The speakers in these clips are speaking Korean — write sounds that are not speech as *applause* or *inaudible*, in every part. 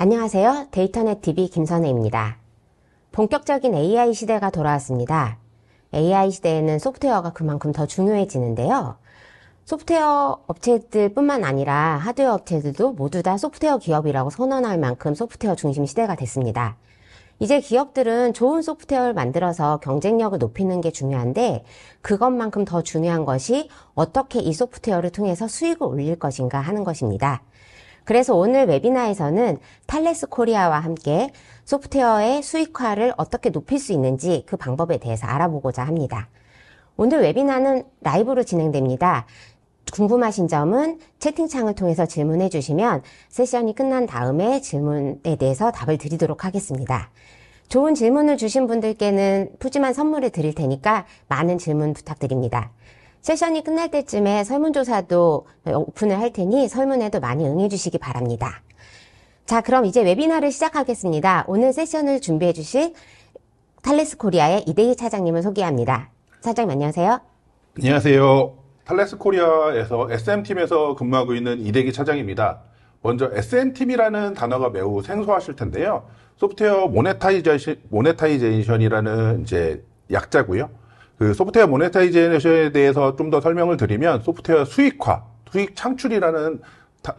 안녕하세요. 데이터넷 TV 김선혜입니다. 본격적인 AI 시대가 돌아왔습니다. AI 시대에는 소프트웨어가 그만큼 더 중요해지는데요. 소프트웨어 업체들뿐만 아니라 하드웨어 업체들도 모두 다 소프트웨어 기업이라고 선언할 만큼 소프트웨어 중심 시대가 됐습니다. 이제 기업들은 좋은 소프트웨어를 만들어서 경쟁력을 높이는 게 중요한데 그것만큼 더 중요한 것이 어떻게 이 소프트웨어를 통해서 수익을 올릴 것인가 하는 것입니다. 그래서 오늘 웨비나에서는 탈레스 코리아와 함께 소프트웨어의 수익화를 어떻게 높일 수 있는지 그 방법에 대해서 알아보고자 합니다. 오늘 웨비나는 라이브로 진행됩니다. 궁금하신 점은 채팅창을 통해서 질문해 주시면 세션이 끝난 다음에 질문에 대해서 답을 드리도록 하겠습니다. 좋은 질문을 주신 분들께는 푸짐한 선물을 드릴 테니까 많은 질문 부탁드립니다. 세션이 끝날 때쯤에 설문조사도 오픈을 할 테니 설문에도 많이 응해주시기 바랍니다. 자, 그럼 이제 웨비나를 시작하겠습니다. 오늘 세션을 준비해 주실 탈레스 코리아의 이대희 차장님을 소개합니다. 사장님 안녕하세요. 안녕하세요. 탈레스 코리아에서 SM팀에서 근무하고 있는 이대기 차장입니다. 먼저 SM팀이라는 단어가 매우 생소하실 텐데요. 소프트웨어 모네타이제이션이라는 이제 약자고요. 그 소프트웨어 모네타이제이션에 대해서 좀 더 설명을 드리면 소프트웨어 수익화, 수익 창출이라는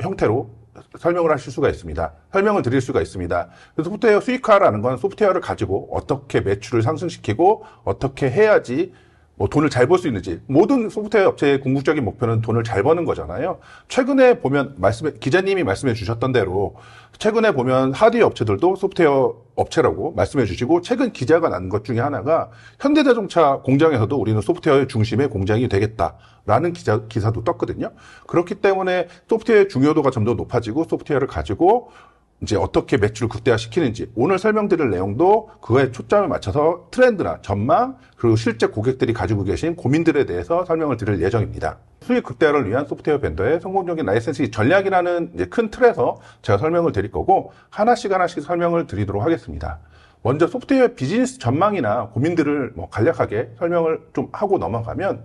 형태로 설명을 하실 수가 있습니다. 설명을 드릴 수가 있습니다. 그 소프트웨어 수익화라는 건 소프트웨어를 가지고 어떻게 매출을 상승시키고 어떻게 해야지 뭐 돈을 잘 벌 수 있는지 모든 소프트웨어 업체의 궁극적인 목표는 돈을 잘 버는 거잖아요. 최근에 보면 말씀 기자님이 말씀해 주셨던 대로 최근에 보면 하드웨어 업체들도 소프트웨어 업체라고 말씀해 주시고 최근 기자가 난 것 중에 하나가 현대자동차 공장에서도 우리는 소프트웨어 의 중심의 공장이 되겠다라는 기자, 기사도 떴거든요. 그렇기 때문에 소프트웨어의 중요도가 점점 높아지고 소프트웨어를 가지고 이제 어떻게 매출을 극대화시키는지 오늘 설명드릴 내용도 그거에 초점을 맞춰서 트렌드나 전망 그리고 실제 고객들이 가지고 계신 고민들에 대해서 설명을 드릴 예정입니다. 수익 극대화를 위한 소프트웨어 벤더의 성공적인 라이센스 전략이라는 큰 틀에서 제가 설명을 드릴 거고 하나씩 하나씩 설명을 드리도록 하겠습니다. 먼저 소프트웨어 비즈니스 전망이나 고민들을 뭐 간략하게 설명을 좀 하고 넘어가면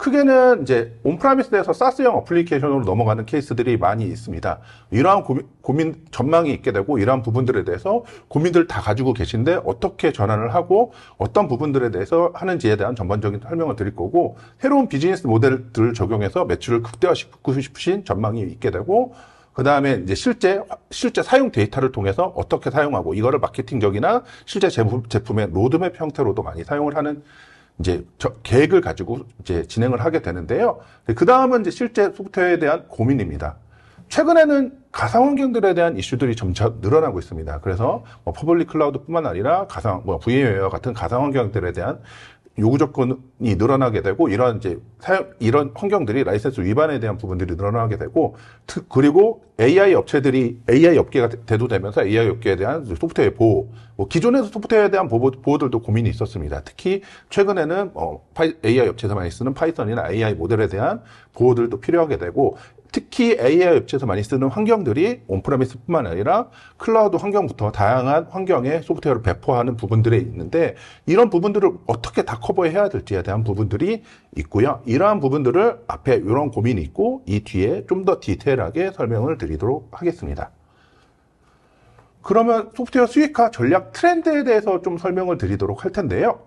크게는 이제 온프라미스에서 사스형 어플리케이션으로 넘어가는 케이스들이 많이 있습니다. 이러한 고민, 고민, 전망이 있게 되고 이러한 부분들에 대해서 고민들 다 가지고 계신데 어떻게 전환을 하고 어떤 부분들에 대해서 하는지에 대한 전반적인 설명을 드릴 거고 새로운 비즈니스 모델들을 적용해서 매출을 극대화시키고 싶으신 전망이 있게 되고 그 다음에 이제 실제, 실제 사용 데이터를 통해서 어떻게 사용하고 이거를 마케팅적이나 실제 제품, 제품의 로드맵 형태로도 많이 사용을 하는 이제 계획을 가지고 이제 진행을 하게 되는데요. 그 다음은 이제 실제 소프트웨어에 대한 고민입니다. 최근에는 가상 환경들에 대한 이슈들이 점차 늘어나고 있습니다. 그래서 뭐 퍼블릭 클라우드뿐만 아니라 가상 뭐 VM웨어 같은 가상 환경들에 대한 요구 조건이 늘어나게 되고 이런 이제 사용, 이런 환경들이 라이센스 위반에 대한 부분들이 늘어나게 되고 트, 그리고 AI 업체들이 AI 업계가 대두되면서 AI 업계에 대한 소프트웨어 보호 뭐 기존에서 소프트웨어에 대한 보호, 보호들도 고민이 있었습니다. 특히 최근에는 어, 파이, AI 업체에서 많이 쓰는 파이썬이나 AI 모델에 대한 보호들도 필요하게 되고 특히 AI 업체에서 많이 쓰는 환경들이 온프라미스뿐만 아니라 클라우드 환경부터 다양한 환경에 소프트웨어를 배포하는 부분들에 있는데 이런 부분들을 어떻게 다 커버해야 될지에 대한 부분들이 있고요. 이러한 부분들을 앞에 이런 고민이 있고 이 뒤에 좀 더 디테일하게 설명을 드리도록 하겠습니다. 그러면 소프트웨어 수익화 전략 트렌드에 대해서 좀 설명을 드리도록 할 텐데요.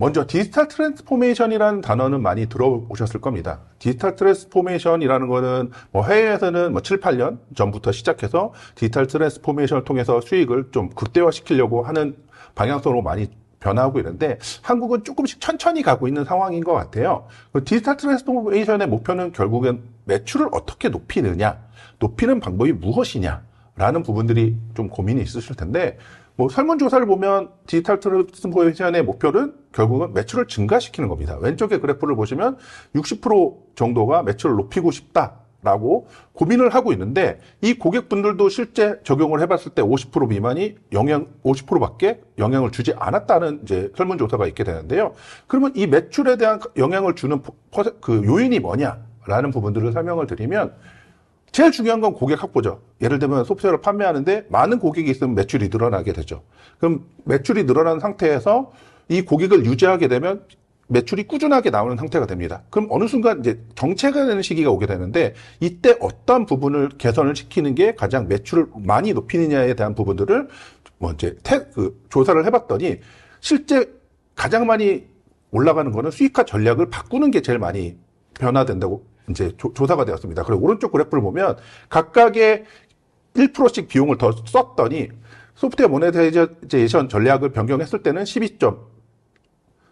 먼저 디지털 트랜스포메이션이라는 단어는 많이 들어보셨을 겁니다. 디지털 트랜스포메이션이라는 거는 뭐 해외에서는 뭐 7, 8년 전부터 시작해서 디지털 트랜스포메이션을 통해서 수익을 좀 극대화시키려고 하는 방향성으로 많이 변화하고 있는데 한국은 조금씩 천천히 가고 있는 상황인 것 같아요. 그 디지털 트랜스포메이션의 목표는 결국엔 매출을 어떻게 높이느냐, 높이는 방법이 무엇이냐, 라는 부분들이 좀 고민이 있으실 텐데 뭐 설문조사를 보면 디지털 트랜스포메이션의 목표는 결국은 매출을 증가시키는 겁니다. 왼쪽의 그래프를 보시면 60% 정도가 매출을 높이고 싶다. 라고 고민을 하고 있는데 이 고객분들도 실제 적용을 해봤을 때 50% 미만이 영향 50%밖에 영향을 주지 않았다는 이제 설문조사가 있게 되는데요. 그러면 이 매출에 대한 영향을 주는 퍼, 그 요인이 뭐냐라는 부분들을 설명을 드리면 제일 중요한 건 고객 확보죠. 예를 들면 소프트웨어를 판매하는데 많은 고객이 있으면 매출이 늘어나게 되죠. 그럼 매출이 늘어난 상태에서 이 고객을 유지하게 되면 매출이 꾸준하게 나오는 상태가 됩니다. 그럼 어느 순간 이제 정체가 되는 시기가 오게 되는데 이때 어떤 부분을 개선을 시키는 게 가장 매출을 많이 높이느냐에 대한 부분들을 뭐 이제 태, 그 조사를 해봤더니 실제 가장 많이 올라가는 거는 수익화 전략을 바꾸는 게 제일 많이 변화된다고 이제 조, 사가 되었습니다. 그리고 오른쪽 그래프를 보면 각각의 1%씩 비용을 더 썼더니 소프트웨어 모네타이제이션 전략을 변경했을 때는 1 2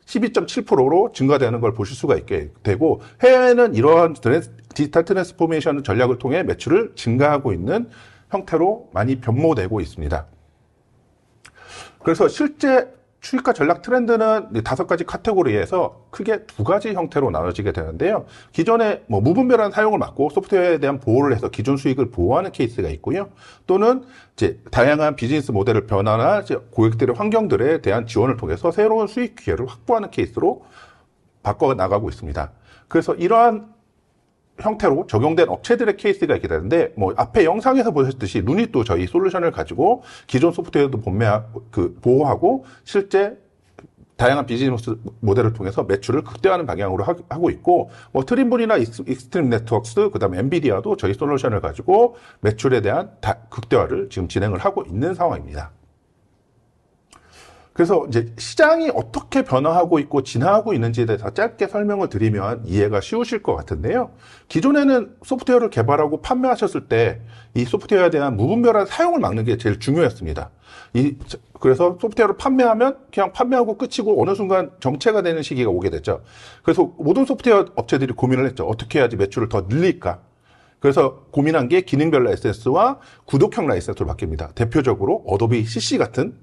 12.7%로 증가되는 걸 보실 수가 있게 되고 해외는 이러한 디지털 트랜스포메이션 전략을 통해 매출을 증가하고 있는 형태로 많이 변모되고 있습니다. 그래서 실제 추이가 전략 트렌드는 다섯 가지 카테고리에서 크게 두 가지 형태로 나눠지게 되는데요. 기존에 뭐 무분별한 사용을 막고 소프트웨어에 대한 보호를 해서 기존 수익을 보호하는 케이스가 있고요. 또는 이제 다양한 비즈니스 모델을 변화나 고객들의 환경들에 대한 지원을 통해서 새로운 수익 기회를 확보하는 케이스로 바꿔 나가고 있습니다. 그래서 이러한 형태로 적용된 업체들의 케이스가 있게 되는데 뭐 앞에 영상에서 보셨듯이 눈이 또 저희 솔루션을 가지고 기존 소프트웨어도 본매 그 보호하고 실제 다양한 비즈니스 모델을 통해서 매출을 극대화하는 방향으로 하고 있고 뭐 트림블이나 익스트림 네트워크스 그다음에 엔비디아도 저희 솔루션을 가지고 매출에 대한 다, 극대화를 지금 진행을 하고 있는 상황입니다. 그래서 이제 시장이 어떻게 변화하고 있고 진화하고 있는지에 대해서 짧게 설명을 드리면 이해가 쉬우실 것 같은데요. 기존에는 소프트웨어를 개발하고 판매하셨을 때 이 소프트웨어에 대한 무분별한 사용을 막는 게 제일 중요했습니다. 이, 그래서 소프트웨어를 판매하면 그냥 판매하고 끝이고 어느 순간 정체가 되는 시기가 오게 됐죠. 그래서 모든 소프트웨어 업체들이 고민을 했죠. 어떻게 해야지 매출을 더 늘릴까? 그래서 고민한 게 기능별 라이센스와 구독형 라이센스로 바뀝니다. 대표적으로 어도비 CC 같은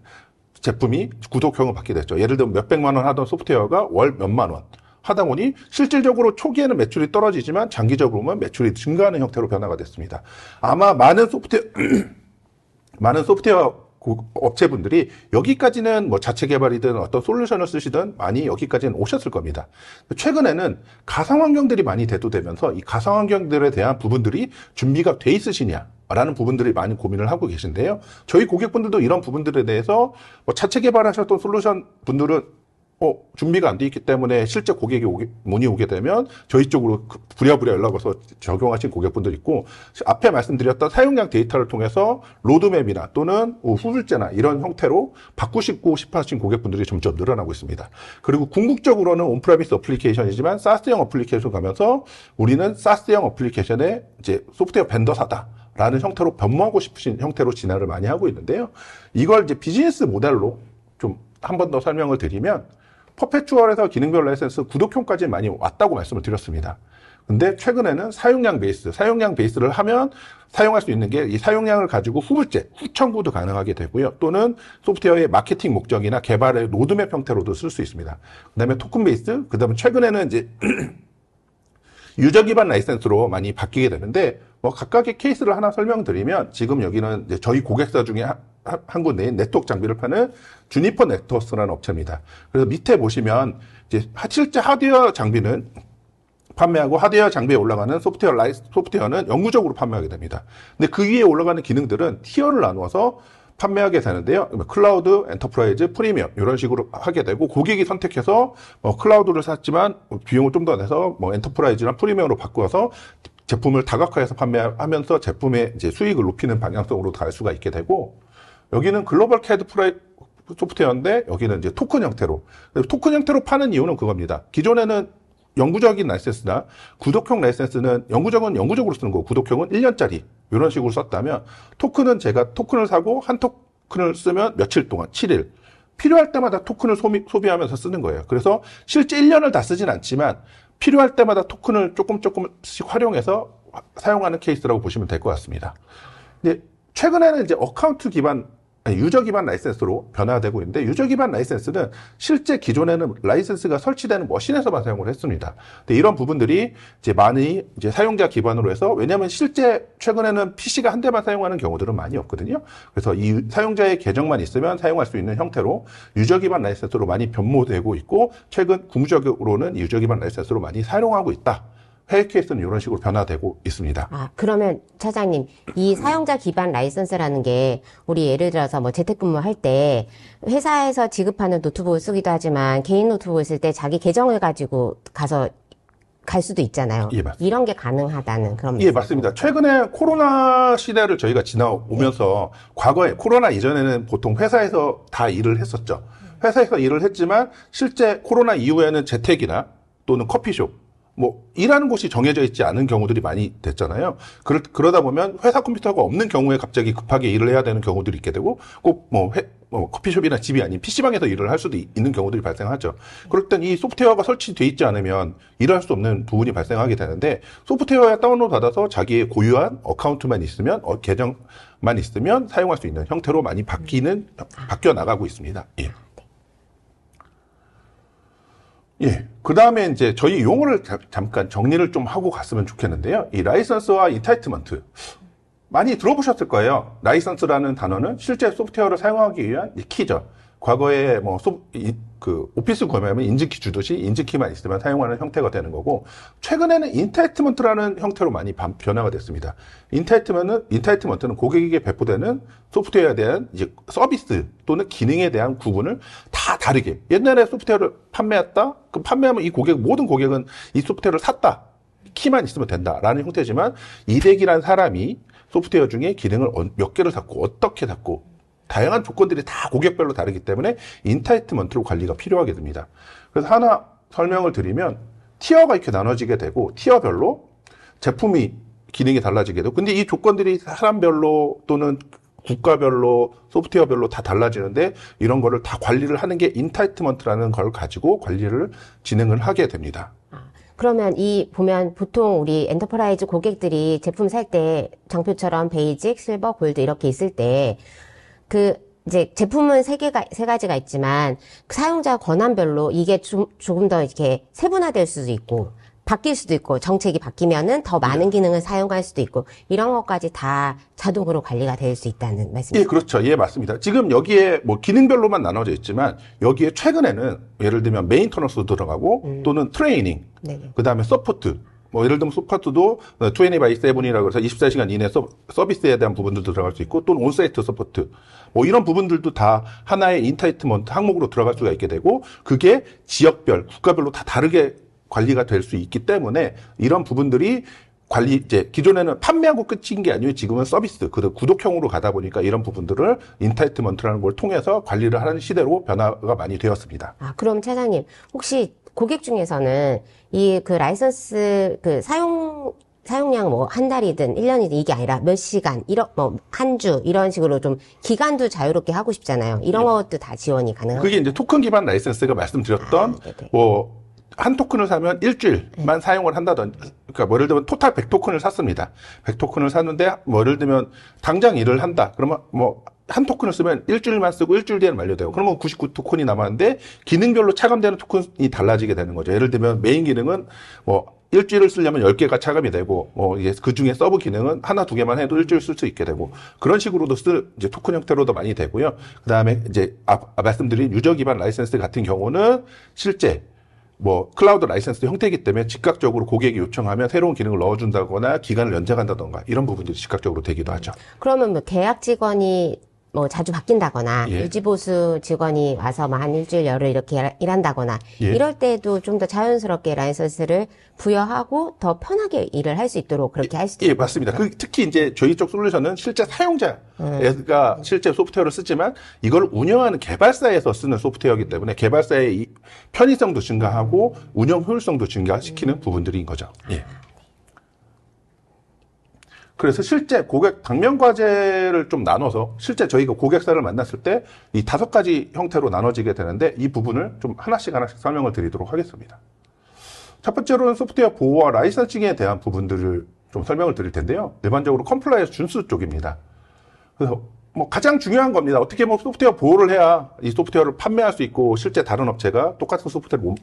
제품이 구독형을 받게 됐죠. 예를 들면 몇백만 원 하던 소프트웨어가 월 몇만 원 하다 보니 실질적으로 초기에는 매출이 떨어지지만 장기적으로 보면 매출이 증가하는 형태로 변화가 됐습니다. 아마 많은 소프트웨어, *clears throat* 많은 소프트웨어 업체분들이 여기까지는 뭐 자체 개발이든 어떤 솔루션을 쓰시든 많이 여기까지는 오셨을 겁니다. 최근에는 가상 환경들이 많이 대두되면서 이 가상 환경들에 대한 부분들이 준비가 돼 있으시냐 라는 부분들이 많이 고민을 하고 계신데요. 저희 고객분들도 이런 부분들에 대해서 뭐 자체 개발하셨던 솔루션 분들은 어, 준비가 안 돼 있기 때문에 실제 고객이 오게, 문이 오게 되면 저희 쪽으로 그 부랴부랴 연락 와서 적용하신 고객분들 있고 앞에 말씀드렸던 사용량 데이터를 통해서 로드맵이나 또는 뭐 후불제나 이런 형태로 바꾸시고 싶어 하신 고객분들이 점점 늘어나고 있습니다. 그리고 궁극적으로는 온프라미스 어플리케이션이지만 사스형 어플리케이션 가면서 우리는 사스형 어플리케이션의 이제 소프트웨어 벤더사다. 라는 형태로 변모하고 싶으신 형태로 진화를 많이 하고 있는데요. 이걸 이제 비즈니스 모델로 좀 한 번 더 설명을 드리면 퍼페추얼에서 기능별 라이센스 구독형까지 많이 왔다고 말씀을 드렸습니다. 근데 최근에는 사용량 베이스, 사용량 베이스를 하면 사용할 수 있는 게 이 사용량을 가지고 후불제, 후청구도 가능하게 되고요. 또는 소프트웨어의 마케팅 목적이나 개발의 로드맵 형태로도 쓸 수 있습니다. 그 다음에 토큰 베이스, 그 다음에 최근에는 이제 *clears throat* 유저 기반 라이센스로 많이 바뀌게 되는데 뭐 각각의 케이스를 하나 설명드리면 지금 여기는 저희 고객사 중에 한 군데 인 네트워크 장비를 파는 주니퍼 네트워크라는 업체입니다. 그래서 밑에 보시면 이제 실제 하드웨어 장비는 판매하고 하드웨어 장비에 올라가는 소프트웨어 라이 소프트웨어는 영구적으로 판매하게 됩니다. 근데 그 위에 올라가는 기능들은 티어를 나누어서 판매하게 되는데요. 뭐 클라우드, 엔터프라이즈, 프리미엄 이런 식으로 하게 되고 고객이 선택해서 뭐 클라우드를 샀지만 비용을 좀 더 내서 뭐 엔터프라이즈나 프리미엄으로 바꾸어서 제품을 다각화해서 판매하면서 제품의 이제 수익을 높이는 방향성으로 갈 수가 있게 되고 여기는 글로벌 캐드 프라이 소프트웨어인데 여기는 이제 토큰 형태로 토큰 형태로 파는 이유는 그겁니다. 기존에는 영구적인 라이센스나 구독형 라이센스는 영구적은 영구적으로 쓰는 거고 구독형은 1년짜리 이런 식으로 썼다면 토큰은 제가 토큰을 사고 한 토큰을 쓰면 며칠 동안 7일 필요할 때마다 토큰을 소비, 하면서 쓰는 거예요. 그래서 실제 1년을 다 쓰진 않지만 필요할 때마다 토큰을 조금 조금씩 활용해서 사용하는 케이스라고 보시면 될 것 같습니다. 근데 최근에는 이제 어카운트 기반 유저 기반 라이센스로 변화되고 있는데 유저 기반 라이센스는 실제 기존에는 라이센스가 설치되는 머신에서만 사용을 했습니다. 근데 이런 부분들이 이제 많이 이제 사용자 기반으로 해서 왜냐하면 실제 최근에는 PC가 한 대만 사용하는 경우들은 많이 없거든요. 그래서 이 사용자의 계정만 있으면 사용할 수 있는 형태로 유저 기반 라이센스로 많이 변모되고 있고 최근 궁극적으로는 유저 기반 라이센스로 많이 사용하고 있다. 해외 케이스는 이런 식으로 변화되고 있습니다. 아, 그러면 차장님, 이 사용자 기반 라이선스라는 게 우리 예를 들어서 뭐 재택근무 할 때 회사에서 지급하는 노트북을 쓰기도 하지만 개인 노트북을 쓸 때 자기 계정을 가지고 가서 갈 수도 있잖아요. 예, 맞습니다. 이런 게 가능하다는 그런 예, 맞습니다. 최근에 코로나 시대를 저희가 지나오면서 네. 과거에 코로나 이전에는 보통 회사에서 다 일을 했었죠. 회사에서 일을 했지만 실제 코로나 이후에는 재택이나 또는 커피숍 뭐 일하는 곳이 정해져 있지 않은 경우들이 많이 됐잖아요. 그러, 그러다 보면 회사 컴퓨터가 없는 경우에 갑자기 급하게 일을 해야 되는 경우들이 있게 되고 꼭뭐 뭐 커피숍이나 집이 아닌 PC방에서 일을 할 수도 있는 경우들이 발생하죠. 그럴 땐이 소프트웨어가 설치돼 있지 않으면 일할 수 없는 부분이 발생하게 되는데 소프트웨어에 다운로드 받아서 자기의 고유한 어카운트만 있으면 어, 계정만 있으면 사용할 수 있는 형태로 많이 바뀌는 바뀌어 나가고 있습니다. 예. 예. 그 다음에 이제 저희 용어를 자, 잠깐 정리를 좀 하고 갔으면 좋겠는데요. 이 라이선스와 이타이트먼트. 많이 들어보셨을 거예요. 라이선스라는 단어는 실제 소프트웨어를 사용하기 위한 키죠. 과거에 뭐그 오피스 구매하면 인증키 주듯이 인증키만 있으면 사용하는 형태가 되는 거고 최근에는 인타이트먼트라는 형태로 많이 변화가 됐습니다. 인타이트먼트는 인타이트먼트는 고객에게 배포되는 소프트웨어에 대한 이제 서비스 또는 기능에 대한 구분을 다 다르게 옛날에 소프트웨어를 판매했다 그 판매하면 이 고객 모든 고객은 이 소프트웨어를 샀다 키만 있으면 된다라는 형태지만 이대기란 사람이 소프트웨어 중에 기능을 몇 개를 샀고 어떻게 샀고 다양한 조건들이 다 고객별로 다르기 때문에 인타이트먼트로 관리가 필요하게 됩니다. 그래서 하나 설명을 드리면 티어가 이렇게 나눠지게 되고 티어별로 제품이 기능이 달라지게 되고 근데 이 조건들이 사람별로 또는 국가별로 소프트웨어별로 다 달라지는데 이런 거를 다 관리를 하는 게 인타이트먼트라는 걸 가지고 관리를 진행을 하게 됩니다. 아, 그러면 이 보면 보통 우리 엔터프라이즈 고객들이 제품 살 때 장표처럼 베이직, 실버, 골드 이렇게 있을 때그 이제 제품은 세 개가 세 가지가 있지만 그 사용자 권한별로 이게 좀, 조금 더 이렇게 세분화될 수도 있고 바뀔 수도 있고 정책이 바뀌면은 더 많은 네. 기능을 사용할 수도 있고 이런 것까지 다 자동으로 관리가 될 수 있다는 말씀이죠. 예, 그렇죠. 예, 맞습니다. 지금 여기에 뭐 기능별로만 나눠져 있지만 여기에 최근에는 예를 들면 메인터너스 들어가고 음. 또는 트레이닝, 네, 네. 그다음에 서포트 뭐 예를 들면 소파트도 2 4 7이라고 해서 24시간 이내 서, 서비스에 대한 부분들도 들어갈 수 있고 또는 온사이트 서포트 뭐 이런 부분들도 다 하나의 인타이트먼트 항목으로 들어갈 수가 있게 되고 그게 지역별, 국가별로 다 다르게 관리가 될 수 있기 때문에 이런 부분들이 관리 이제 기존에는 판매하고 끝인 게 아니고 지금은 서비스 그 구독형으로 가다 보니까 이런 부분들을 인타이트먼트라는 걸 통해서 관리를 하는 시대로 변화가 많이 되었습니다. 아 그럼 차장님 혹시 고객 중에서는 이 그 라이선스 그 사용 사용량 뭐한 달이든 1년이든 이게 아니라 몇 시간, 이런 뭐한 주 이런 식으로 좀 기간도 자유롭게 하고 싶잖아요. 이런 네. 것도 다 지원이 가능한. 그게 이제 토큰 기반 라이센스가 말씀드렸던 아, 네, 네. 뭐한 토큰을 사면 일주일만 네. 사용을 한다던 그러니까 뭐를 들면 토탈 100토큰을 샀습니다. 100토큰을 샀는데, 뭐를 들면 당장 일을 한다. 그러면 뭐한 토큰을 쓰면 일주일만 쓰고 일주일 뒤에는 만료되고 그러면 99 토큰이 남았는데 기능별로 차감되는 토큰이 달라지게 되는 거죠. 예를 들면 메인 기능은 뭐 일주일을 쓰려면 10개가 차감이 되고 뭐그 중에 서브 기능은 하나 두 개만 해도 일주일 쓸 수 있게 되고 그런 식으로도 쓰 이제 토큰 형태로도 많이 되고요. 그다음에 이제 아, 앞 아, 말씀드린 유저 기반 라이센스 같은 경우는 실제 뭐 클라우드 라이센스 형태이기 때문에 즉각적으로 고객이 요청하면 새로운 기능을 넣어준다거나 기간을 연장한다던가 이런 부분들이 즉각적으로 되기도 하죠. 그러면 뭐 계약 직원이 뭐 자주 바뀐다거나 예. 유지보수 직원이 와서 뭐한 일주일 열흘 이렇게 일한다거나 예. 이럴 때도 좀 더 자연스럽게 라이선스를 부여하고 더 편하게 일을 할 수 있도록 그렇게 할 수도 예, 있고. 예 맞습니다. 그 특히 이제 저희 쪽 솔루션은 실제 사용자가 음. 실제 소프트웨어를 쓰지만 이걸 운영하는 개발사에서 쓰는 소프트웨어이기 때문에 개발사의 편의성도 증가하고 운영 효율성도 증가시키는 음. 부분들인 거죠. 아, 예. 그래서 실제 고객 당면 과제를 좀 나눠서 실제 저희가 고객사를 만났을 때 이 다섯 가지 형태로 나눠지게 되는데 이 부분을 좀 하나씩 하나씩 설명을 드리도록 하겠습니다. 첫 번째로는 소프트웨어 보호와 라이선싱에 대한 부분들을 좀 설명을 드릴 텐데요. 일반적으로 컴플라이언스 준수 쪽입니다. 그래서 뭐 가장 중요한 겁니다. 어떻게 뭐 소프트웨어 보호를 해야 이 소프트웨어를 판매할 수 있고 실제 다른 업체가 똑같은 소프트웨어를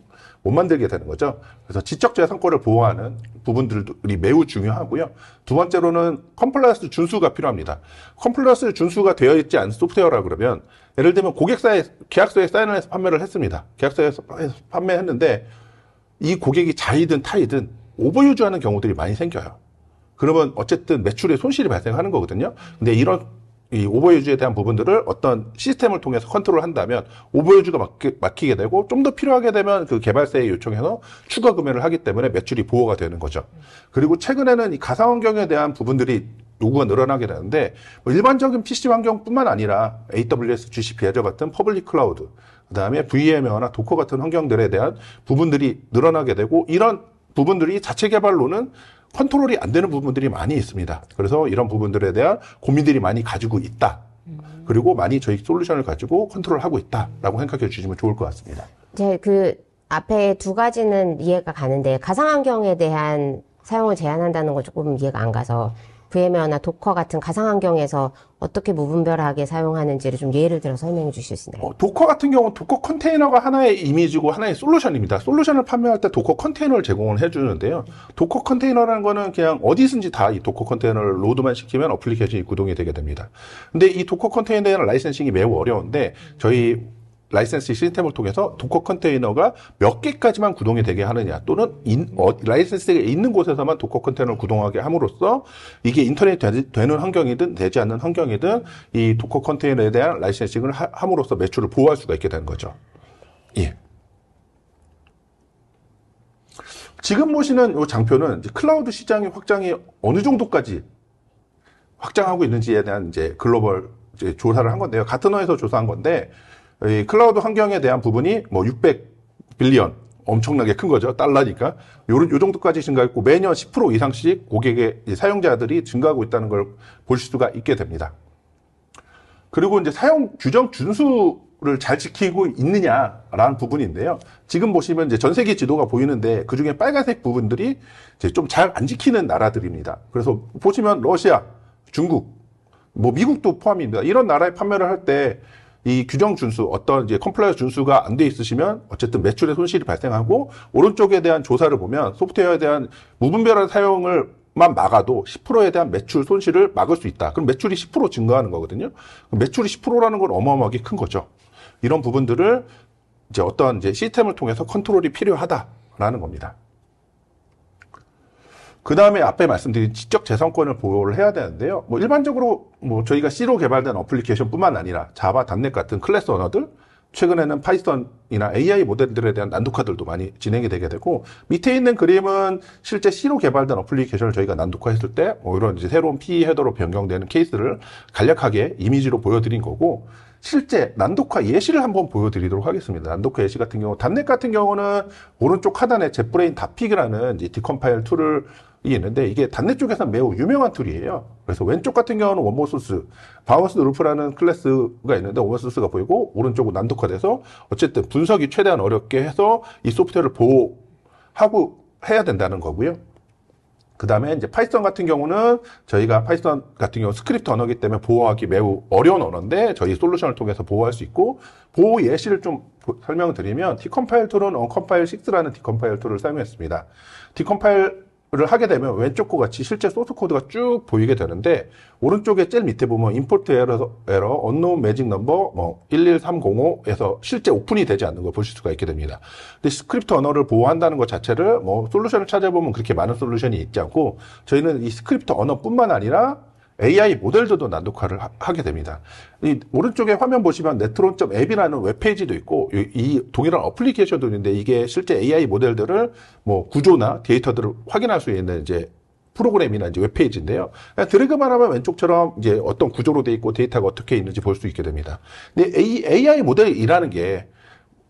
못 만들게 되는 거죠. 그래서 지적재산권을 보호하는 부분들이 매우 중요하고요. 두 번째로는 컴플라이언스 준수가 필요합니다. 컴플라이언스 준수가 되어 있지 않은 소프트웨어라 그러면 예를 들면 고객사에 계약서에 사인을 해서 판매를 했습니다. 계약서에서 판매했는데 이 고객이 자이든 타이든 오버유즈하는 경우들이 많이 생겨요. 그러면 어쨌든 매출에 손실이 발생하는 거거든요. 근데 이런 이 오버유즈에 대한 부분들을 어떤 시스템을 통해서 컨트롤한다면 오버유즈가 막히, 게 되고 좀 더 필요하게 되면 그 개발사에 요청해서 추가 구매를 하기 때문에 매출이 보호가 되는 거죠. 그리고 최근에는 이 가상 환경에 대한 부분들이 요구가 늘어나게 되는데 뭐 일반적인 PC 환경뿐만 아니라 AWS, GCP에저 같은 퍼블릭 클라우드, 그다음에 VM웨어나 도커 같은 환경들에 대한 부분들이 늘어나게 되고 이런 부분들이 자체 개발로는 컨트롤이 안 되는 부분들이 많이 있습니다. 그래서 이런 부분들에 대한 고민들이 많이 가지고 있다. 그리고 많이 저희 솔루션을 가지고 컨트롤하고 있다라고 생각해 주시면 좋을 것 같습니다. 네, 그 앞에 두 가지는 이해가 가는데 가상환경에 대한 사용을 제한한다는 건 조금 이해가 안 가서 VM웨어나 도커 같은 가상 환경에서 어떻게 무분별하게 사용하는지를 좀 예를 들어 설명해 주실 수 있나요? 어, 도커 같은 경우 는 도커 컨테이너가 하나의 이미지고 하나의 솔루션입니다. 솔루션을 판매할 때 도커 컨테이너를 제공을 해주는데요. 도커 컨테이너라는 거는 그냥 어디든지 다 이 도커 컨테이너를 로드만 시키면 어플리케이션이 구동이 되게 됩니다. 근데 이 도커 컨테이너에 대한 라이센싱이 매우 어려운데 저희 라이센스 시스템을 통해서 도커 컨테이너가 몇 개까지만 구동이 되게 하느냐 또는 인, 어, 라이센스가 있는 곳에서만 도커 컨테이너를 구동하게 함으로써 이게 인터넷 이 되는 환경이든 되지 않는 환경이든 이 도커 컨테이너에 대한 라이센싱을 하, 함으로써 매출을 보호할 수가 있게 되는 거죠. 예. 지금 보시는 이 장표는 클라우드 시장의 확장이 어느 정도까지 확장하고 있는지에 대한 이제 글로벌 이제 조사를 한 건데요. 같은 회에서 조사한 건데 클라우드 환경에 대한 부분이 뭐 600빌리언 엄청나게 큰 거죠. 달러니까. 요런, 요 정도까지 증가했고 매년 10% 이상씩 고객의 사용자들이 증가하고 있다는 걸 볼 수가 있게 됩니다. 그리고 이제 사용 규정 준수를 잘 지키고 있느냐라는 부분인데요. 지금 보시면 이제 전 세계 지도가 보이는데 그 중에 빨간색 부분들이 좀잘 안 지키는 나라들입니다. 그래서 보시면 러시아, 중국, 뭐 미국도 포함입니다. 이런 나라에 판매를 할때 이 규정 준수 어떤 이제 컴플라이언스 준수가 안 돼 있으시면 어쨌든 매출의 손실이 발생하고 오른쪽에 대한 조사를 보면 소프트웨어에 대한 무분별한 사용을 만 막아도 10%에 대한 매출 손실을 막을 수 있다. 그럼 매출이 10% 증가하는 거거든요. 매출이 10%라는 건 어마어마하게 큰 거죠. 이런 부분들을 이제 어떤 이제 시스템을 통해서 컨트롤이 필요하다라는 겁니다. 그 다음에 앞에 말씀드린 지적 재산권을 보호를 해야 되는데요. 뭐 일반적으로 뭐 저희가 C로 개발된 어플리케이션뿐만 아니라 자바, 단넷 같은 클래스 언어들, 최근에는 파이썬이나 AI 모델들에 대한 난독화들도 많이 진행이 되게 되고 밑에 있는 그림은 실제 C로 개발된 어플리케이션을 저희가 난독화했을 때 뭐 이런 이제 새로운 PE 헤더로 변경되는 케이스를 간략하게 이미지로 보여드린 거고 실제 난독화 예시를 한번 보여드리도록 하겠습니다. 난독화 예시 같은 경우, 단넷 같은 경우는 오른쪽 하단에 제프레인 다픽이라는 디컴파일 툴을 있는데 이게 단내 쪽에서 매우 유명한 툴이에요. 그래서 왼쪽 같은 경우는 원모소스, 바우스 루프라는 클래스가 있는데 원모소스가 보이고 오른쪽은 난독화돼서 어쨌든 분석이 최대한 어렵게 해서 이 소프트웨어를 보호하고 해야 된다는 거고요. 그 다음에 이제 파이썬 같은 경우는 저희가 파이썬 같은 경우 스크립트 언어이기 때문에 보호하기 매우 어려운 언어인데 저희 솔루션을 통해서 보호할 수 있고 보호 예시를 좀 설명드리면 디컴파일 툴은 언컴파일 6라는 디컴파일 툴을 사용했습니다. 디컴파일 를 하게 되면 왼쪽 코 같이 실제 소스 코드가 쭉 보이게 되는데 오른쪽에 제일 밑에 보면 import error, error unknown magic number 뭐 11305에서 실제 오픈이 되지 않는 걸 보실 수가 있게 됩니다. 근데 스크립트 언어를 보호한다는 것 자체를 뭐 솔루션을 찾아보면 그렇게 많은 솔루션이 있지 않고 저희는 이 스크립트 언어뿐만 아니라 AI 모델들도 난독화를 하, 게 됩니다. 이 오른쪽에 화면 보시면 네트론.앱이라는 웹페이지도 있고 이, 동일한 어플리케이션도 있는데 이게 실제 AI 모델들을 뭐 구조나 데이터들을 확인할 수 있는 이제 프로그램이나 이제 웹페이지인데요. 드래그만 하면 왼쪽처럼 이제 어떤 구조로 돼 있고 데이터가 어떻게 있는지 볼 수 있게 됩니다. 근데 AI 모델이라는 게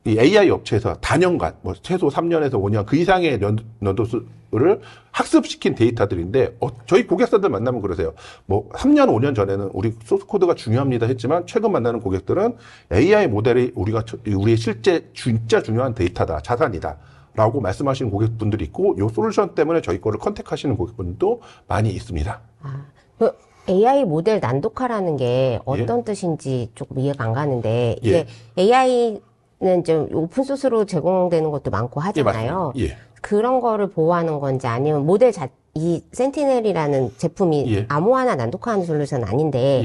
이 AI 업체에서 단연간 뭐 최소 3년에서 5년 그 이상의 연도수를 학습시킨 데이터들인데 어, 저희 고객사들 만나면 그러세요. 뭐 3년 5년 전에는 우리 소스 코드가 중요합니다 했지만 최근 만나는 고객들은 AI 모델이 우리가 우리의 실제 진짜 중요한 데이터다 자산이다. 라고 말씀하시는 고객분들이 있고 요 솔루션 때문에 저희 거를 컨택하시는 고객분도 많이 있습니다. 아, 그 AI 모델 난독화라는 게 예. 어떤 예? 뜻인지 조금 이해가 안 가는데 이게 예. AI 는좀 네, 오픈 소스로 제공되는 것도 많고 예, 하잖아요. 예, 예. 그런 거를 보호하는 건지 아니면 모델 자, 이 센티넬이라는 제품이 예. 아무 하나 난독화하는 솔루션 아닌데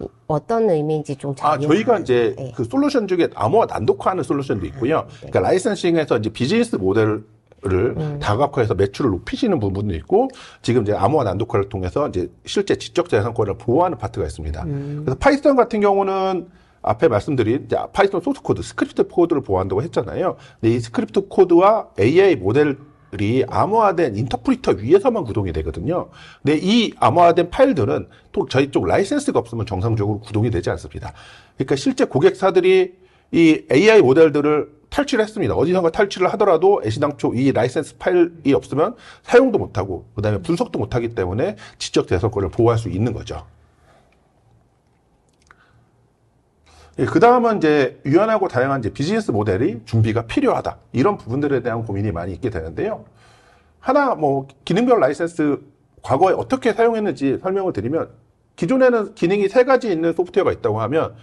예. 어떤 의미인지 좀 잘. 아, 저희가 이제 네. 그 솔루션 중에 암호화 난독화하는 솔루션도 있고요. 네. 그러니까 라이선싱에서 이제 비즈니스 모델을 음. 다각화해서 매출을 높이시는 부분도 있고 지금 이제 암호화 난독화를 통해서 이제 실제 지적 재산권을 보호하는 파트가 있습니다. 음. 그래서 파이썬 같은 경우는 앞에 말씀드린 이제 파이썬 소스 코드, 스크립트 코드를 보호한다고 했잖아요. 근데 이 스크립트 코드와 AI 모델 이 암호화된 인터프리터 위에서만 구동이 되거든요. 근데 이 암호화된 파일들은 또 저희 쪽 라이센스가 없으면 정상적으로 구동이 되지 않습니다. 그러니까 실제 고객사들이 이 AI 모델들을 탈취를 했습니다. 어디선가 탈취를 하더라도 애시당초 이 라이센스 파일이 없으면 사용도 못하고 그다음에 분석도 못하기 때문에 지적 재산권을 보호할 수 있는 거죠. 예, 그 다음은 이제 유연하고 다양한 이제 비즈니스 모델이 준비가 필요하다. 이런 부분들에 대한 고민이 많이 있게 되는데요. 하나 뭐 기능별 라이센스 과거에 어떻게 사용했는지 설명을 드리면 기존에는 기능이 세 가지 있는 소프트웨어가 있다고 하면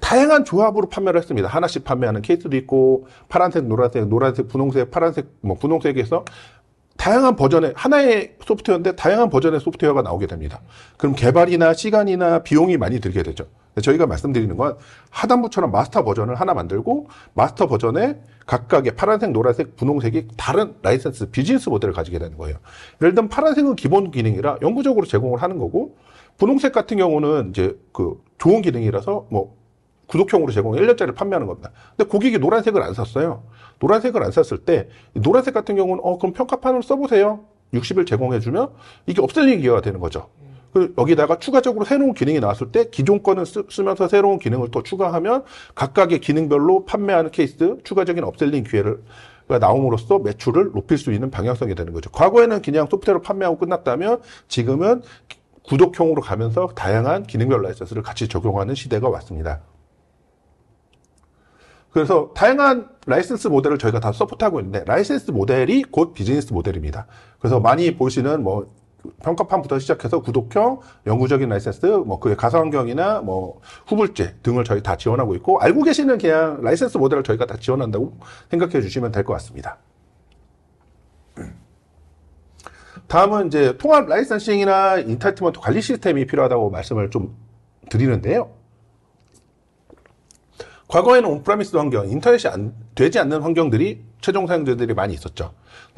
다양한 조합으로 판매를 했습니다. 하나씩 판매하는 케이스도 있고 파란색, 노란색, 노란색, 분홍색, 파란색, 뭐 분홍색에서 다양한 버전의 하나의 소프트웨어인데 다양한 버전의 소프트웨어가 나오게 됩니다. 그럼 개발이나 시간이나 비용이 많이 들게 되죠. 저희가 말씀드리는 건 하단부처럼 마스터 버전을 하나 만들고 마스터 버전에 각각의 파란색, 노란색, 분홍색이 다른 라이센스 비즈니스 모델을 가지게 되는 거예요. 예를 들면 파란색은 기본 기능이라 영구적으로 제공을 하는 거고 분홍색 같은 경우는 이제 그 좋은 기능이라서 뭐 구독형으로 제공해 1년짜리 판매하는 겁니다. 근데 고객이 노란색을 안 샀어요. 노란색을 안 샀을 때 노란색 같은 경우는 어 그럼 평가판으로 써보세요. 6 0을 제공해주면 이게 업셀링 기회가 되는 거죠. 그리고 여기다가 추가적으로 새로운 기능이 나왔을 때 기존 거는 쓰, 면서 새로운 기능을 또 추가하면 각각의 기능별로 판매하는 케이스 추가적인 업셀링 기회를 나옴으로써 매출을 높일 수 있는 방향성이 되는 거죠. 과거에는 그냥 소프트웨어로 판매하고 끝났다면 지금은 구독형으로 가면서 다양한 기능별 라이센스를 같이 적용하는 시대가 왔습니다. 그래서 다양한 라이센스 모델을 저희가 다 서포트하고 있는데 라이센스 모델이 곧 비즈니스 모델입니다. 그래서 음. 많이 보시는 뭐 평가판부터 시작해서 구독형, 영구적인 라이센스, 뭐 그의 가상환경이나 뭐 후불제 등을 저희 다 지원하고 있고 알고 계시는 그냥 라이센스 모델을 저희가 다 지원한다고 생각해 주시면 될 것 같습니다. 다음은 이제 통합 라이선싱이나 인타이트먼트 관리 시스템이 필요하다고 말씀을 좀 드리는데요. 과거에는 온프라미스 환경, 인터넷이 안, 되지 않는 환경들이 최종 사용자들이 많이 있었죠.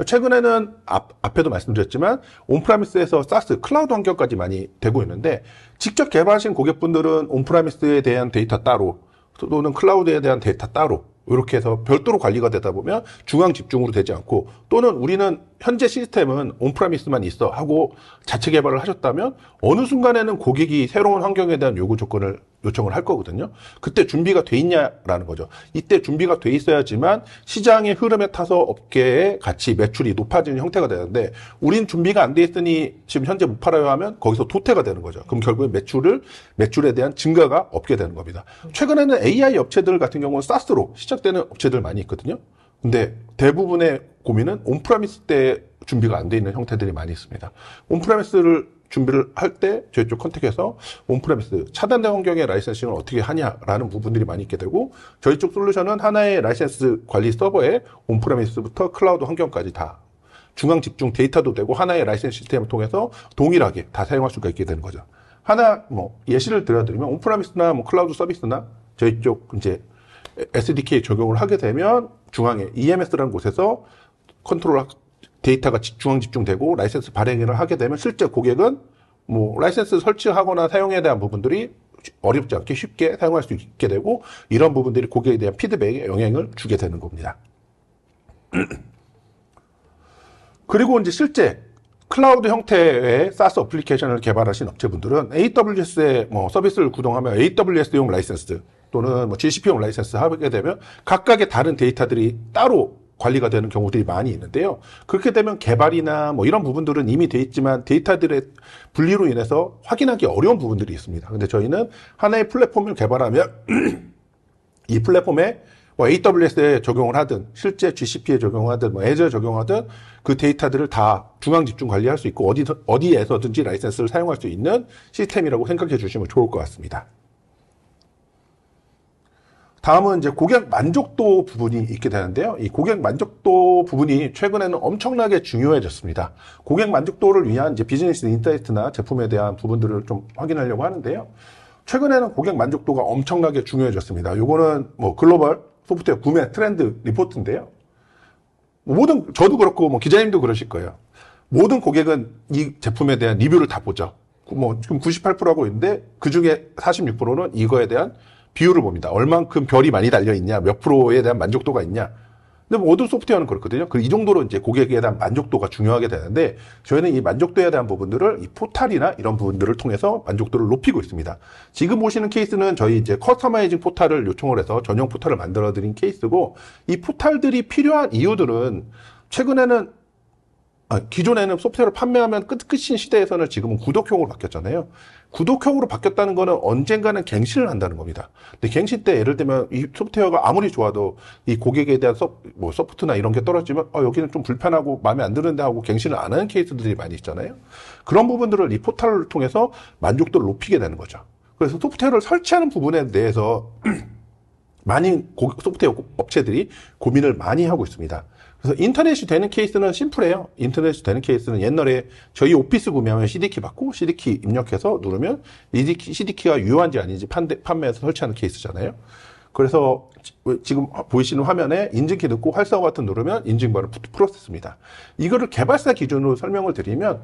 최근에는 앞, 앞에도 말씀드렸지만 온프라미스에서 사스, 클라우드 환경까지 많이 되고 있는데 직접 개발하신 고객분들은 온프라미스에 대한 데이터 따로 또는 클라우드에 대한 데이터 따로 이렇게 해서 별도로 관리가 되다 보면 중앙 집중으로 되지 않고 또는 우리는 현재 시스템은 온프라미스만 있어 하고 자체 개발을 하셨다면 어느 순간에는 고객이 새로운 환경에 대한 요구 조건을 요청을 할 거거든요. 그때 준비가 돼 있냐라는 거죠. 이때 준비가 돼 있어야지만 시장의 흐름에 타서 업계에 같이 매출이 높아지는 형태가 되는데 우린 준비가 안 돼 있으니 지금 현재 못 팔아요 하면 거기서 도태가 되는 거죠. 그럼 결국에 매출을 매출에 대한 증가가 없게 되는 겁니다. 최근에는 AI 업체들 같은 경우는 사스로 시작되는 업체들 많이 있거든요. 근데 대부분의 고민은 온프라미스 때 준비가 안 돼 있는 형태들이 많이 있습니다. 온프라미스를 준비를 할 때 저희 쪽 컨택해서 온프라미스 차단된 환경의 라이센싱을 어떻게 하냐라는 부분들이 많이 있게 되고 저희 쪽 솔루션은 하나의 라이센스 관리 서버에 온프라미스부터 클라우드 환경까지 다 중앙 집중 데이터도 되고 하나의 라이센스 시스템을 통해서 동일하게 다 사용할 수가 있게 되는 거죠. 하나 뭐 예시를 들어드리면 온프라미스나 뭐 클라우드 서비스나 저희 쪽 이제 SDK 적용을 하게 되면 중앙에 EMS라는 곳에서 컨트롤 데이터가 중앙 집중되고 라이센스 발행을 하게 되면 실제 고객은 뭐 라이센스 설치하거나 사용에 대한 부분들이 어렵지 않게 쉽게 사용할 수 있게 되고 이런 부분들이 고객에 대한 피드백에 영향을 주게 되는 겁니다. *clears throat* 그리고 이제 실제 클라우드 형태의 SaaS 어플리케이션을 개발하신 업체분들은 AWS의 뭐 서비스를 구동하며 AWS용 라이센스 또는 뭐 GCP용 라이센스 하게 되면 각각의 다른 데이터들이 따로 관리가 되는 경우들이 많이 있는데요. 그렇게 되면 개발이나 뭐 이런 부분들은 이미 돼 있지만 데이터들의 분리로 인해서 확인하기 어려운 부분들이 있습니다. 근데 저희는 하나의 플랫폼을 개발하면 *clears throat* 이 플랫폼에 뭐 AWS에 적용을 하든 실제 GCP에 적용하든 뭐 Azure에 적용하든 그 데이터들을 다 중앙 집중 관리할 수 있고 어디 어디에서든지 라이센스를 사용할 수 있는 시스템이라고 생각해 주시면 좋을 것 같습니다. 다음은 이제 고객 만족도 부분이 있게 되는데요. 이 고객 만족도 부분이 최근에는 엄청나게 중요해졌습니다. 고객 만족도를 위한 이제 비즈니스 인사이트나 제품에 대한 부분들을 좀 확인하려고 하는데요. 최근에는 고객 만족도가 엄청나게 중요해졌습니다. 이거는 뭐 글로벌 소프트웨어 구매 트렌드 리포트인데요. 모든 저도 그렇고 뭐 기자님도 그러실 거예요. 모든 고객은 이 제품에 대한 리뷰를 다 보죠. 뭐 지금 98%라고 있는데 그 중에 46%는 이거에 대한 비율을 봅니다. 얼만큼 별이 많이 달려 있냐, 몇 프로에 대한 만족도가 있냐. 근데 뭐어 소프트웨어는 그렇거든요. 그 이 정도로 이제 고객에 대한 만족도가 중요하게 되는데 저희는 이 만족도에 대한 부분들을 이 포탈이나 이런 부분들을 통해서 만족도를 높이고 있습니다. 지금 보시는 케이스는 저희 이제 커스터마이징 포탈을 요청을 해서 전용 포탈을 만들어 드린 케이스고 이 포탈들이 필요한 이유들은 최근에는 아, 기존에는 소프트웨어를 판매하면 끝, 끝인 시대에서는 지금은 구독형으로 바뀌었잖아요. 구독형으로 바뀌었다는 거는 언젠가는 갱신을 한다는 겁니다. 근데 갱신 때 예를 들면 이 소프트웨어가 아무리 좋아도 이 고객에 대한 서, 뭐 서포트나 이런 게 떨어지면 어, 여기는 좀 불편하고 마음에 안 드는데 하고 갱신을 안 하는 케이스들이 많이 있잖아요. 그런 부분들을 이 포탈을 통해서 만족도를 높이게 되는 거죠. 그래서 소프트웨어를 설치하는 부분에 대해서 *clears throat* 많이 고, 소프트웨어 업체들이 고민을 많이 하고 있습니다. 그래서 인터넷이 되는 케이스는 심플해요. 인터넷이 되는 케이스는 옛날에 저희 오피스 구매하면 CD키 받고 CD키 입력해서 누르면 CD키가 유효한지 아닌지 판대, 판매해서 설치하는 케이스잖아요. 그래서 지금 보이시는 화면에 인증키 넣고 활성화 버튼 누르면 인증바로 프로세스입니다. 이거를 개발사 기준으로 설명을 드리면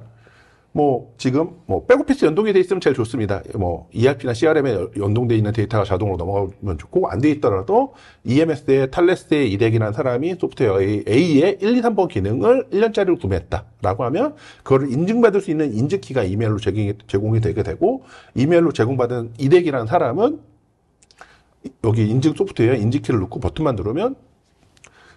뭐 지금 뭐 백오피스 연동이 돼 있으면 제일 좋습니다. 뭐 ERP나 CRM에 연동돼 있는 데이터가 자동으로 넘어가면 좋고 안 돼 있더라도 EMS의 탈레스의 이렉이라는 사람이 소프트웨어 A의 1, 2, 3번 기능을 1년짜리로 구매했다라고 하면 그거를 인증받을 수 있는 인증키가 이메일로 제공이, 제공이 되게 되고 이메일로 제공받은 이렉이라는 사람은 여기 인증 소프트웨어 인증키를 넣고 버튼만 누르면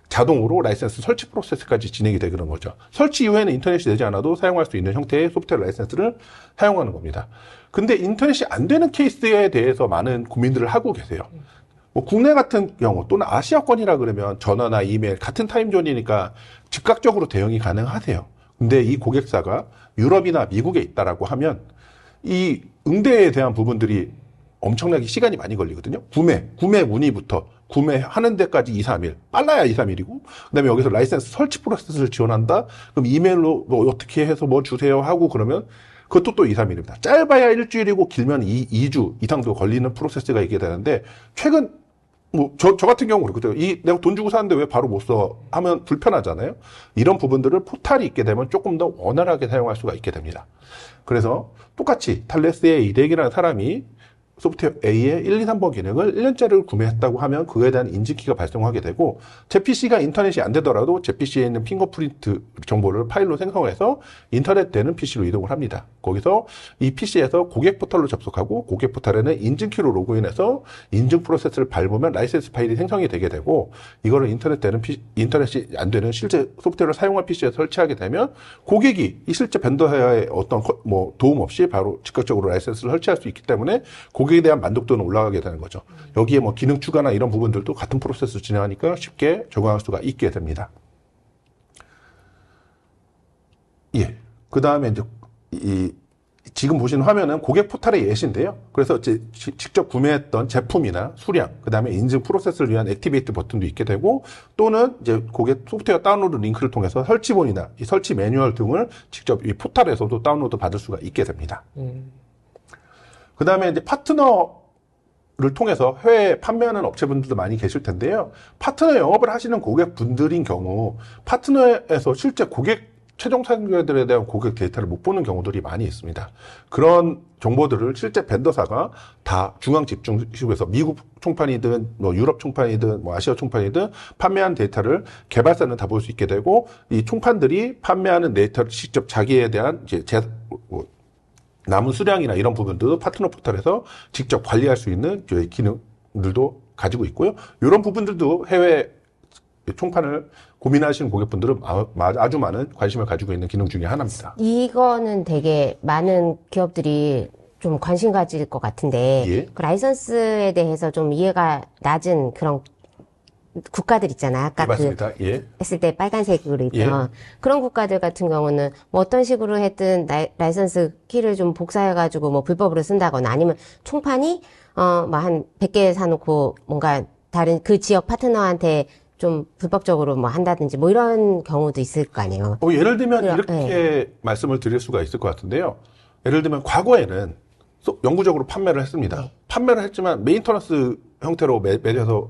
자동으로 라이센스 설치 프로세스까지 진행이 되는 거죠. 설치 이후에는 인터넷이 되지 않아도 사용할 수 있는 형태의 소프트웨어 라이센스를 사용하는 겁니다. 근데 인터넷이 안 되는 케이스에 대해서 많은 고민들을 하고 계세요. 뭐 국내 같은 경우 또는 아시아권이라 그러면 전화나 이메일 같은 타임존이니까 즉각적으로 대응이 가능하세요. 근데 이 고객사가 유럽이나 미국에 있다라고 하면 이 응대에 대한 부분들이 엄청나게 시간이 많이 걸리거든요. 구매, 구매 문의부터 구매하는 데까지 2, 3일. 빨라야 2, 3일이고. 그다음에 여기서 라이센스 설치 프로세스를 지원한다. 그럼 이메일로 뭐 어떻게 해서 뭐 주세요 하고 그러면 그것도 또 2, 3일입니다. 짧아야 일주일이고 길면 2, 2주 이상도 걸리는 프로세스가 있게 되는데 최근 뭐저 저 같은 경우는 그렇죠. 이 내가 돈 주고 사는데 왜 바로 못 써? 하면 불편하잖아요. 이런 부분들을 포탈이 있게 되면 조금 더 원활하게 사용할 수가 있게 됩니다. 그래서 똑같이 탈레스의 이덱이라는 사람이 소프트웨어 A의 1, 2, 3번 기능을 1년짜리를 구매했다고 하면 그에 대한 인증키가 발생하게 되고 제 PC가 인터넷이 안 되더라도 제 PC에 있는 핑거프린트 정보를 파일로 생성을 해서 인터넷되는 PC로 이동을 합니다. 거기서 이 PC에서 고객 포털로 접속하고 고객 포털에는 인증키로 로그인해서 인증 프로세스를 밟으면 라이센스 파일이 생성이 되게 되고 이거를 인터넷되는 PC, 인터넷이 안 되는 실제 소프트웨어를 사용한 PC에 설치하게 되면 고객이 이 실제 벤더의 어떤 뭐 도움 없이 바로 즉각적으로 라이센스를 설치할 수 있기 때문에 고객 고객에 대한 만족도는 올라가게 되는 거죠. 여기에 뭐 기능 추가나 이런 부분들도 같은 프로세스 진행하니까 쉽게 적용할 수가 있게 됩니다. 예. 그 다음에 이제 이 지금 보시는 화면은 고객 포탈의 예시인데요. 그래서 직접 구매했던 제품이나 수량, 그 다음에 인증 프로세스를 위한 액티베이트 버튼도 있게 되고, 또는 이제 고객 소프트웨어 다운로드 링크를 통해서 설치본이나 이 설치 매뉴얼 등을 직접 이 포탈에서도 다운로드 받을 수가 있게 됩니다. 음. 그 다음에 이제 파트너를 통해서 해외 판매하는 업체분들도 많이 계실 텐데요. 파트너 영업을 하시는 고객분들인 경우 파트너에서 실제 고객 최종 사용자들에 대한 고객 데이터를 못 보는 경우들이 많이 있습니다. 그런 정보들을 실제 벤더사가 다 중앙 집중식에서 미국 총판이든 뭐 유럽 총판이든 뭐 아시아 총판이든 판매한 데이터를 개발사는 다 볼 수 있게 되고 이 총판들이 판매하는 데이터를 직접 자기에 대한 이제 제, 뭐 남은 수량이나 이런 부분도 들 파트너 포털에서 직접 관리할 수 있는 저희 기능들도 가지고 있고요. 이런 부분들도 해외 총판을 고민하시는 고객분들은 아, 아주 많은 관심을 가지고 있는 기능 중에 하나입니다. 이거는 되게 많은 기업들이 좀 관심 가질 것 같은데 예? 그 라이선스에 대해서 좀 이해가 낮은 그런 국가들 있잖아요. 아까 네, 그 예. 했을 때 빨간색으로 예. 있던 예. 그런 국가들 같은 경우는 뭐 어떤 식으로 했든 라이, 라이선스 키를 좀 복사해가지고 뭐 불법으로 쓴다거나 아니면 총판이 어 뭐 한 100개 사놓고 뭔가 다른 그 지역 파트너한테 좀 불법적으로 뭐 한다든지 뭐 이런 경우도 있을 거 아니에요. 뭐 예를 들면 그 이렇게 네. 말씀을 드릴 수가 있을 것 같은데요. 예를 들면 과거에는 영구적으로 판매를 했습니다. 네. 판매를 했지만 메인터너스 형태로 매, 매려서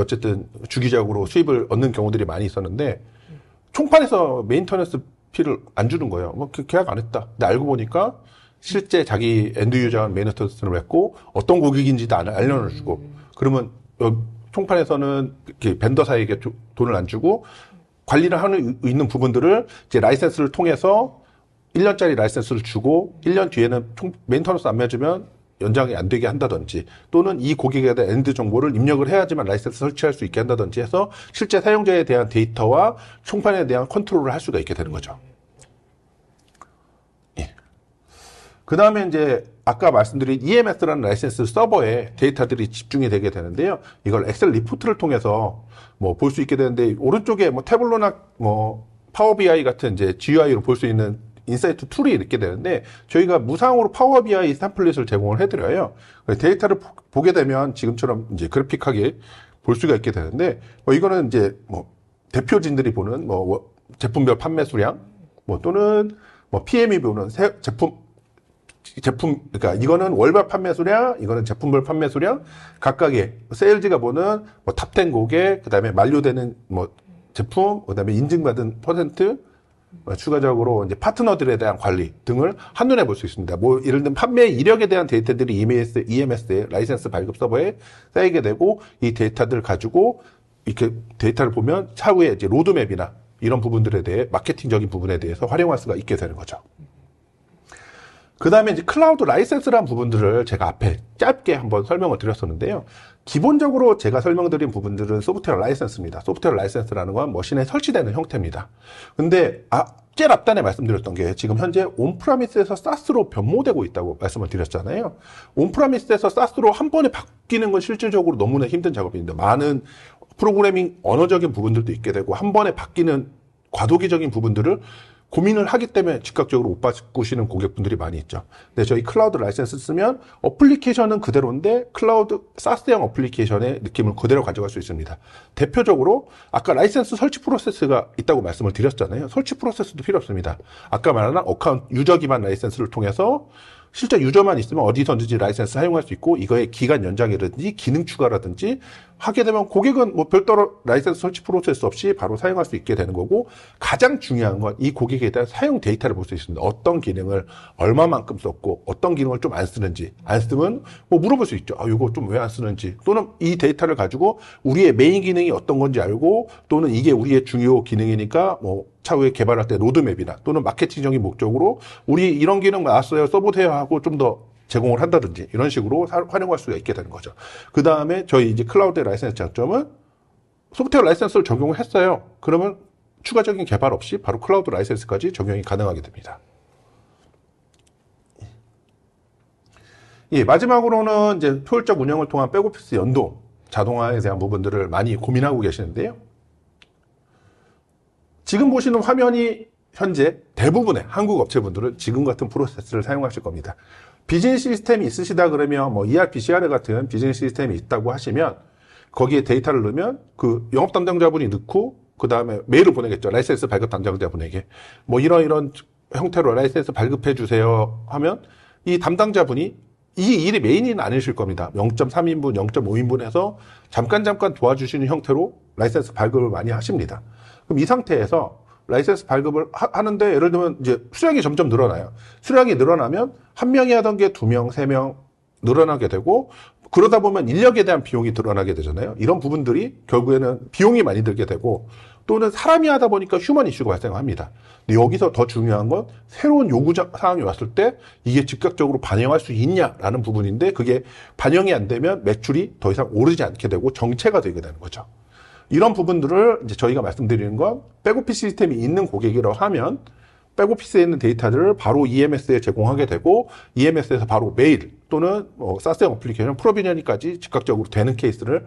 어쨌든 주기적으로 수입을 얻는 경우들이 많이 있었는데 총판에서 메인터너스 피를 안 주는 거예요. 뭐 그 계약 안 했다. 근데 알고 보니까 실제 자기 엔드 유저가 메인터너스를 했고 어떤 고객인지도 안 알려주고 그러면 총판에서는 이렇게 벤더사에게 돈을 안 주고 관리를 하는 있는 부분들을 이제 라이센스를 통해서 1년짜리 라이센스를 주고 1년 뒤에는 총, 메인터너스 안매으면 연장이 안 되게 한다든지 또는 이 고객에 대한 엔드 정보를 입력을 해야지만 라이센스 설치할 수 있게 한다든지 해서 실제 사용자에 대한 데이터와 총판에 대한 컨트롤을 할 수가 있게 되는 거죠. 예. 그 다음에 이제 아까 말씀드린 EMS라는 라이센스 서버에 데이터들이 집중이 되게 되는데요. 이걸 엑셀 리포트를 통해서 뭐 볼 수 있게 되는데 오른쪽에 뭐 태블로나 뭐 파워 비아이 같은 이제 GUI로 볼 수 있는 인사이트 툴이 이렇게 되는데 저희가 무상으로 파워 BI 템플릿을 제공을 해드려요. 데이터를 보게 되면 지금처럼 이제 그래픽하게 볼 수가 있게 되는데 뭐 이거는 이제 뭐 대표진들이 보는 뭐 제품별 판매 수량 뭐 또는 뭐 PM이 보는 새, 제품 제품 그러니까 이거는 월별 판매 수량, 이거는 제품별 판매 수량 각각의 세일즈가 보는 뭐탑텐0 고객, 그다음에 만료되는 뭐 제품, 그다음에 인증받은 퍼센트 어, 추가적으로 이제 파트너들에 대한 관리 등을 한눈에 볼 수 있습니다. 뭐 예를 들면 판매 이력에 대한 데이터들이 EMS, EMS 라이센스 발급 서버에 쌓이게 되고 이 데이터들 가지고 이렇게 데이터를 보면 차후에 이제 로드맵이나 이런 부분들에 대해 마케팅적인 부분에 대해서 활용할 수가 있게 되는 거죠. 그 다음에 이제 클라우드 라이센스라는 부분들을 제가 앞에 짧게 한번 설명을 드렸었는데요. 기본적으로 제가 설명드린 부분들은 소프트웨어 라이센스입니다. 소프트웨어 라이센스라는 건 머신에 설치되는 형태입니다. 근데 아, 제일 앞단에 말씀드렸던 게 지금 현재 온프라미스에서 사스로 변모되고 있다고 말씀을 드렸잖아요. 온프라미스에서 사스로 한 번에 바뀌는 건 실질적으로 너무나 힘든 작업인데 많은 프로그래밍 언어적인 부분들도 있게 되고 한 번에 바뀌는 과도기적인 부분들을 고민을 하기 때문에 즉각적으로 못 바꾸시는 고객분들이 많이 있죠. 근데 저희 클라우드 라이센스 쓰면 어플리케이션은 그대로인데 클라우드 사스형 어플리케이션의 느낌을 그대로 가져갈 수 있습니다. 대표적으로 아까 라이센스 설치 프로세스가 있다고 말씀을 드렸잖아요. 설치 프로세스도 필요 없습니다. 아까 말한 어카운트 유저 기반 라이센스를 통해서 실제 유저만 있으면 어디서든지 라이센스 사용할 수 있고 이거의 기간 연장이라든지 기능 추가라든지 하게 되면 고객은 뭐 별도로 라이센스 설치 프로세스 없이 바로 사용할 수 있게 되는 거고 가장 중요한 건 이 고객에 대한 사용 데이터를 볼 수 있습니다. 어떤 기능을 얼마만큼 썼고 어떤 기능을 좀 안 쓰는지 안 쓰면 뭐 물어볼 수 있죠. 아 이거 좀 왜 안 쓰는지 또는 이 데이터를 가지고 우리의 메인 기능이 어떤 건지 알고 또는 이게 우리의 중요 기능이니까 뭐 차후에 개발할 때 로드맵이나 또는 마케팅적인 목적으로 우리 이런 기능 나왔어요 써보세요 하고 좀더 제공을 한다든지 이런 식으로 활용할 수가 있게 되는 거죠. 그 다음에 저희 이제 클라우드 라이센스 장점은 소프트웨어 라이센스를 적용을 했어요. 그러면 추가적인 개발 없이 바로 클라우드 라이센스까지 적용이 가능하게 됩니다. 예, 마지막으로는 이제 효율적 운영을 통한 백오피스 연동 자동화에 대한 부분들을 많이 고민하고 계시는데요. 지금 보시는 화면이 현재 대부분의 한국 업체분들은 지금 같은 프로세스를 사용하실 겁니다. 비즈니스 시스템이 있으시다 그러면 뭐 ERP, CRM 같은 비즈니스 시스템이 있다고 하시면 거기에 데이터를 넣으면 그 영업 담당자분이 넣고 그 다음에 메일을 보내겠죠. 라이센스 발급 담당자분에게 뭐 이런 이런 형태로 라이센스 발급해 주세요 하면 이 담당자분이 이 일이 메인은 아니실 겁니다. 0.3인분, 0.5인분에서 잠깐 잠깐 도와주시는 형태로 라이센스 발급을 많이 하십니다. 그럼 이 상태에서 라이센스 발급을 하, 는데 예를 들면 이제 수량이 점점 늘어나요. 수량이 늘어나면 한 명이 하던 게 두 명, 세 명 늘어나게 되고 그러다 보면 인력에 대한 비용이 늘어나게 되잖아요. 이런 부분들이 결국에는 비용이 많이 들게 되고 또는 사람이 하다 보니까 휴먼 이슈가 발생합니다. 근데 여기서 더 중요한 건 새로운 요구 사항이 왔을 때 이게 즉각적으로 반영할 수 있냐라는 부분인데 그게 반영이 안 되면 매출이 더 이상 오르지 않게 되고 정체가 되게 되는 거죠. 이런 부분들을 이제 저희가 말씀드리는 건 백오피 시스템이 있는 고객이라고 하면 백오피스에 있는 데이터들을 바로 EMS에 제공하게 되고 EMS에서 바로 메일 또는 뭐 사스형 어플리케이션 프로비니언까지 즉각적으로 되는 케이스를